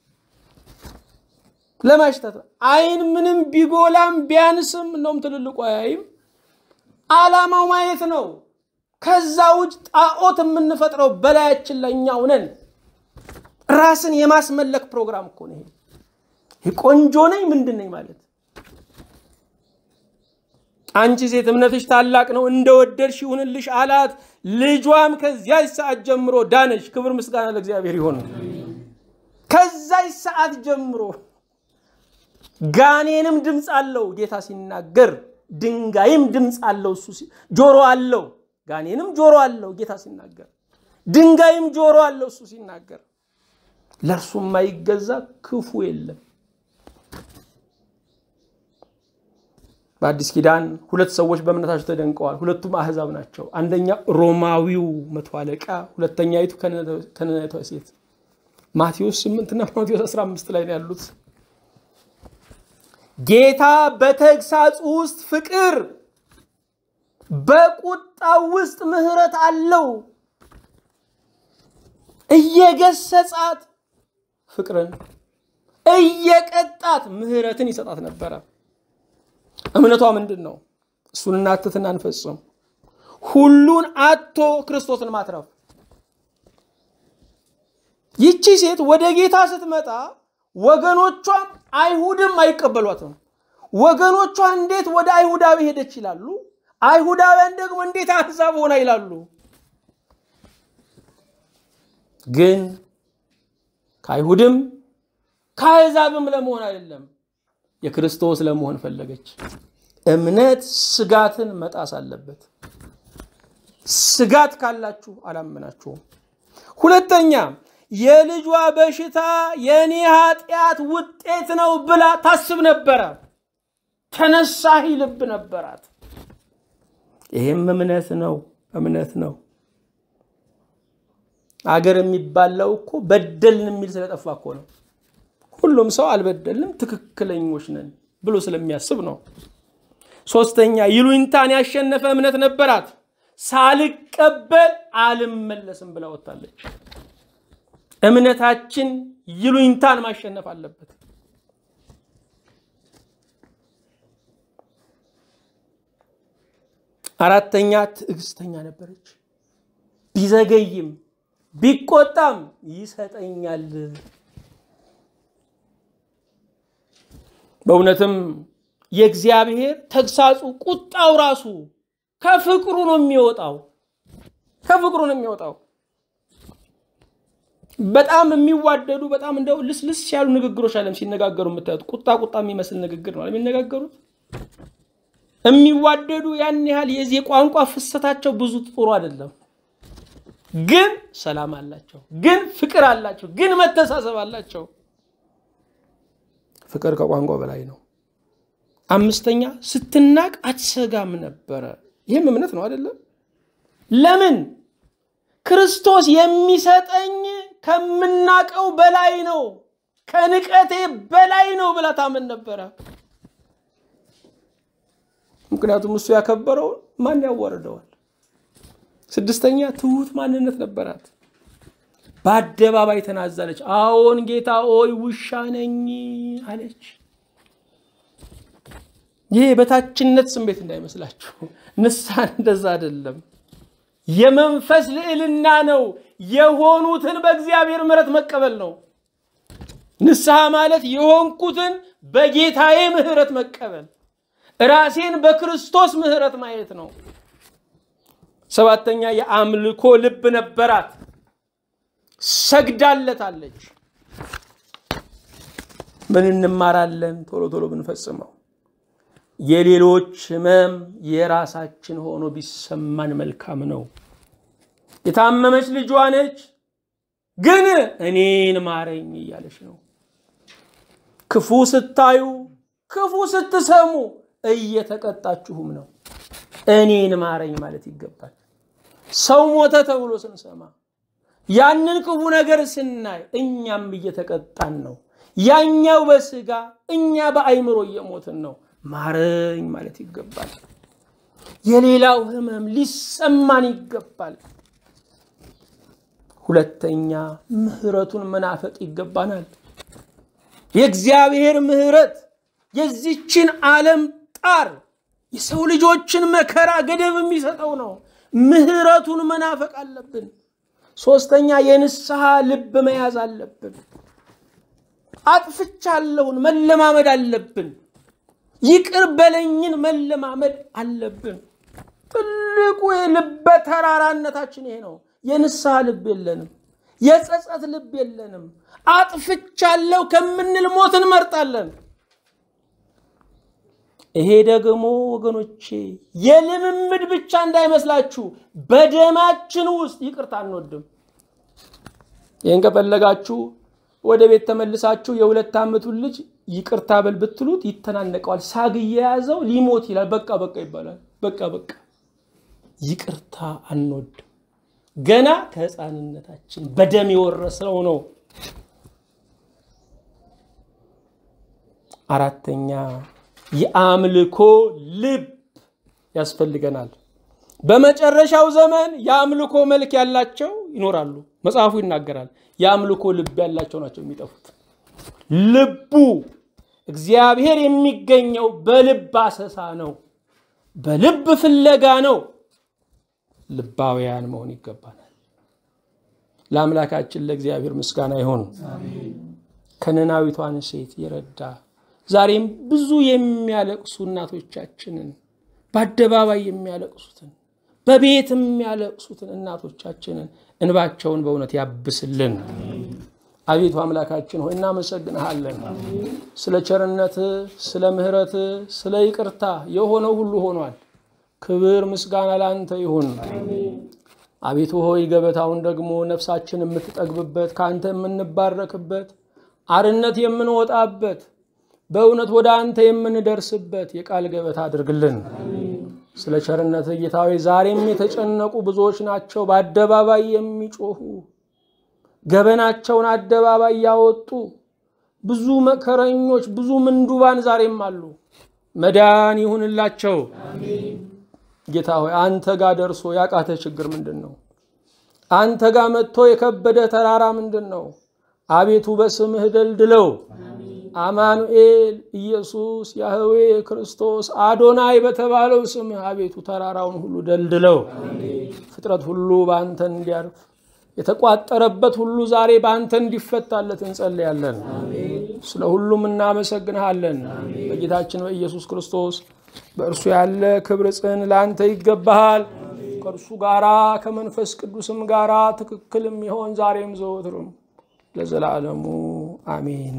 A: ለማሽተት ነው። አይን ምንም ቢጎላም ቢያንስም እንደውም ትልልቁ አያይም። አላማው ማየት ነው። ከዛ ውጭ ጣዖት የምንፈጥረው በላያችን ላይ እኛው ነን። ራስን የማስመለክ ፕሮግራም እኮ ነው ይሄ። ቆንጆ ነኝ ምንድን ነኝ ማለት አንቺ ሴት እምነትሽ ታላቅ ነው፣ እንደወደድሽ ይሁንልሽ አላት። ልጇም ከዚያች ሰዓት ጀምሮ ዳነች። ክብር ምስጋና ለእግዚአብሔር ይሆን። ከዛች ሰዓት ጀምሮ ጋኔንም ድምፅ አለው ጌታ ሲናገር፣ ድንጋይም ድምፅ አለው እሱ ጆሮ አለው። ጋኔንም ጆሮ አለው ጌታ ሲናገር፣ ድንጋይም ጆሮ አለው እሱ ሲናገር፣ ለእርሱ ማይገዛ ክፉ የለም። በአዲስ ኪዳን ሁለት ሰዎች በእምነታቸው ተደንቀዋል። ሁለቱም አህዛብ ናቸው። አንደኛ ሮማዊው መቶ አለቃ፣ ሁለተኛይቱ ከነናይቷ ሴት። ማቴዎስ 8 እና ማቴዎስ 15 ላይ ነው ያሉት። ጌታ በተግሳጽ ውስጥ ፍቅር፣ በቁጣ ውስጥ ምህረት አለው። እየገሰጻት ፍቅርን፣ እየቀጣት ምህረትን ይሰጣት ነበራል። እምነቷ ምንድን ነው? እሱን እናትትና እንፈጽም። ሁሉን አቶ ክርስቶስን ማትረፍ። ይቺ ሴት ወደ ጌታ ስትመጣ ወገኖቿን አይሁድም አይቀበሏትም። ወገኖቿ እንዴት ወደ አይሁዳዊ ሄደች ይላሉ። አይሁዳውያን ደግሞ እንዴት አሕዛብ ሆና ይላሉ። ግን ከአይሁድም ከአሕዛብም ለመሆን አይደለም የክርስቶስ ለመሆን ፈለገች። እምነት ስጋትን መጣስ አለበት። ስጋት ካላችሁ አላመናችሁም። ሁለተኛ የልጇ በሽታ የእኔ ኃጢአት ውጤት ነው ብላ ታስብ ነበረ። ተነሳሂ ልብ ነበራት። ይህም እምነት ነው፣ እምነት ነው። አገር የሚባለው እኮ በደልን የሚል ስለጠፋ እኮ ነው። ሁሉም ሰው አልበደልም፣ ትክክለኞች ነን ብሎ ስለሚያስብ ነው። ሶስተኛ ይሉኝታን ያሸነፈ እምነት ነበራት። ሳልቀበል አልመለስም ብላ ወጥታለች። እምነታችን ይሉኝታን ማሸነፍ አለበት። አራተኛ ትዕግስተኛ ነበረች። ቢዘገይም ቢቆጣም ይሰጠኛል በእውነትም የእግዚአብሔር ተግሳጹ ቁጣው ራሱ ከፍቅሩ ነው የሚወጣው፣ ከፍቅሩ ነው የሚወጣው። በጣም የሚዋደዱ በጣም እንደው ልስልስ ያሉ ንግግሮች አለም ሲነጋገሩ የምታዩት ቁጣ ቁጣ የሚመስል ንግግር ነው የሚነጋገሩት። የሚዋደዱ ያን ያህል የዚህ ቋንቋ ፍሰታቸው ብዙ ጥሩ አይደለም፣ ግን ሰላም አላቸው፣ ግን ፍቅር አላቸው፣ ግን መተሳሰብ አላቸው። ፍቅር ከቋንቋ በላይ ነው። አምስተኛ ስትናቅ አትሰጋም ነበረ። ይህም እምነት ነው አይደለም? ለምን ክርስቶስ የሚሰጠኝ ከምናቀው በላይ ነው፣ ከንቀቴ በላይ ነው ብላ ታምን ነበረ። ምክንያቱም እሱ ያከበረውን ማን ያዋርደዋል? ስድስተኛ ትሁት ማንነት ነበራት። በአደባባይ ተናዛለች። አዎን ጌታ ሆይ ውሻ ነኝ አለች። ይህ በታችነት ስሜት እንዳይመስላችሁ፣ ንስሐን እንደዛ አይደለም። የመንፈስ ልዕልና ነው። የሆኑትን በእግዚአብሔር ምሕረት መቀበል ነው። ንስሐ ማለት የሆንኩትን በጌታዬ ምሕረት መቀበል፣ ራሴን በክርስቶስ ምሕረት ማየት ነው። ሰባተኛ የአምልኮ ልብ ነበራት። ሰግዳለታለች። ምን እንማራለን? ቶሎ ቶሎ ብንፈጽመው የሌሎች ህመም የራሳችን ሆኖ ቢሰማን መልካም ነው። የታመመች ልጇ ነች፣ ግን እኔን ማረኝ እያለች ነው። ክፉ ስታዩ፣ ክፉ ስትሰሙ እየተቀጣችሁም ነው። እኔን ማረኝ ማለት ይገባል። ሰው ሞተ ተብሎ ስንሰማ ያንን ክፉ ነገር ስናይ እኛም እየተቀጣን ነው። ያኛው በስጋ እኛ በአይምሮ እየሞትን ነው። ማረኝ ማለት ይገባል። የሌላው ህመም ሊሰማን ይገባል። ሁለተኛ ምህረቱን መናፈቅ ይገባናል። የእግዚአብሔር ምህረት የዚችን ዓለም ጣር የሰው ልጆችን መከራ ገደብ የሚሰጠው ነው። ምህረቱን መናፈቅ አለብን። ሶስተኛ የንስሐ ልብ መያዝ አለብን። አጥፍቻለሁን መለማመድ አለብን። ይቅር በለኝን መለማመድ አለብን። ትልቁ የልበ ተራራነታችን ይሄ ነው። የንስሐ ልብ የለንም። የጸጸት ልብ የለንም። አጥፍቻለሁ ከምንል ሞት እንመርጣለን። ይሄ ደግሞ ወገኖቼ የልምምድ ብቻ እንዳይመስላችሁ፣ በደማችን ውስጥ ይቅርታ አንወድም። ይህን ከፈለጋችሁ ወደ ቤት ተመልሳችሁ የሁለት ዓመቱን ልጅ ይቅርታ በል ብትሉት ይተናነቀዋል። ሳግ እየያዘው ሊሞት ይላል። በቃ በቃ ይባላል። በቃ በቃ ይቅርታ አንወድም። ገና ከህፃንነታችን በደም የወረሰው ነው። አራተኛ የአምልኮ ልብ ያስፈልገናል። በመጨረሻው ዘመን የአምልኮ መልክ ያላቸው ይኖራሉ። መጽሐፉ ይናገራል። የአምልኮ ልብ ያላቸው ናቸው የሚጠፉት። ልቡ እግዚአብሔር የሚገኘው በልብ አሰሳ ነው፣ በልብ ፍለጋ ነው። ልባውያን መሆን ይገባናል። ለአምላካችን ለእግዚአብሔር ምስጋና ይሆን። ከነናዊቷን ሴት የረዳ ዛሬም ብዙ የሚያለቅሱ እናቶቻችንን በአደባባይ የሚያለቅሱትን በቤት የሚያለቅሱትን እናቶቻችንን እንባቸውን በእውነት ያብስልን። አቤቱ አምላካችን ሆይ እናመሰግንሃለን። ስለ ቸርነት፣ ስለ ምሕረት፣ ስለ ይቅርታ የሆነው ሁሉ ሆኗል። ክብር ምስጋና ላንተ ይሁን። አቤቱ ሆይ ገበታውን ደግሞ ነፍሳችን የምትጠግብበት ከአንተ የምንባረክበት አርነት የምንወጣበት በእውነት ወደ አንተ የምንደርስበት የቃል ገበታ አድርግልን። ስለ ቸርነት ጌታዊ ዛሬም የተጨነቁ ብዙዎች ናቸው። በአደባባይ የሚጮሁ ገበናቸውን አደባባይ ያወጡ ብዙ መከረኞች፣ ብዙ ምንዱባን ዛሬም አሉ። መዳን ይሁንላቸው። ጌታ ሆይ አንተ ጋር ደርሶ ያቃተ ችግር ምንድን ነው? አንተ ጋር መጥቶ የከበደ ተራራ ምንድን ነው? አቤቱ በስምህ ደልድለው አማኑኤል ኢየሱስ ያህዌ ክርስቶስ አዶናይ በተባለው ስም አቤቱ ተራራውን ሁሉ ደልድለው ፍጥረት ሁሉ በአንተ እንዲያርፍ የተቋጠረበት ሁሉ ዛሬ በአንተ እንዲፈታለት እንጸልያለን። ስለ ሁሉም እናመሰግንሃለን። በጌታችን በኢየሱስ ክርስቶስ በእርሱ ያለ ክብር ጽን ለአንተ ይገባሃል። ከእርሱ ጋራ ከመንፈስ ቅዱስም ጋራ ትክክልም ይሆን ዛሬም ዘወትርም لزل عالمو آمين.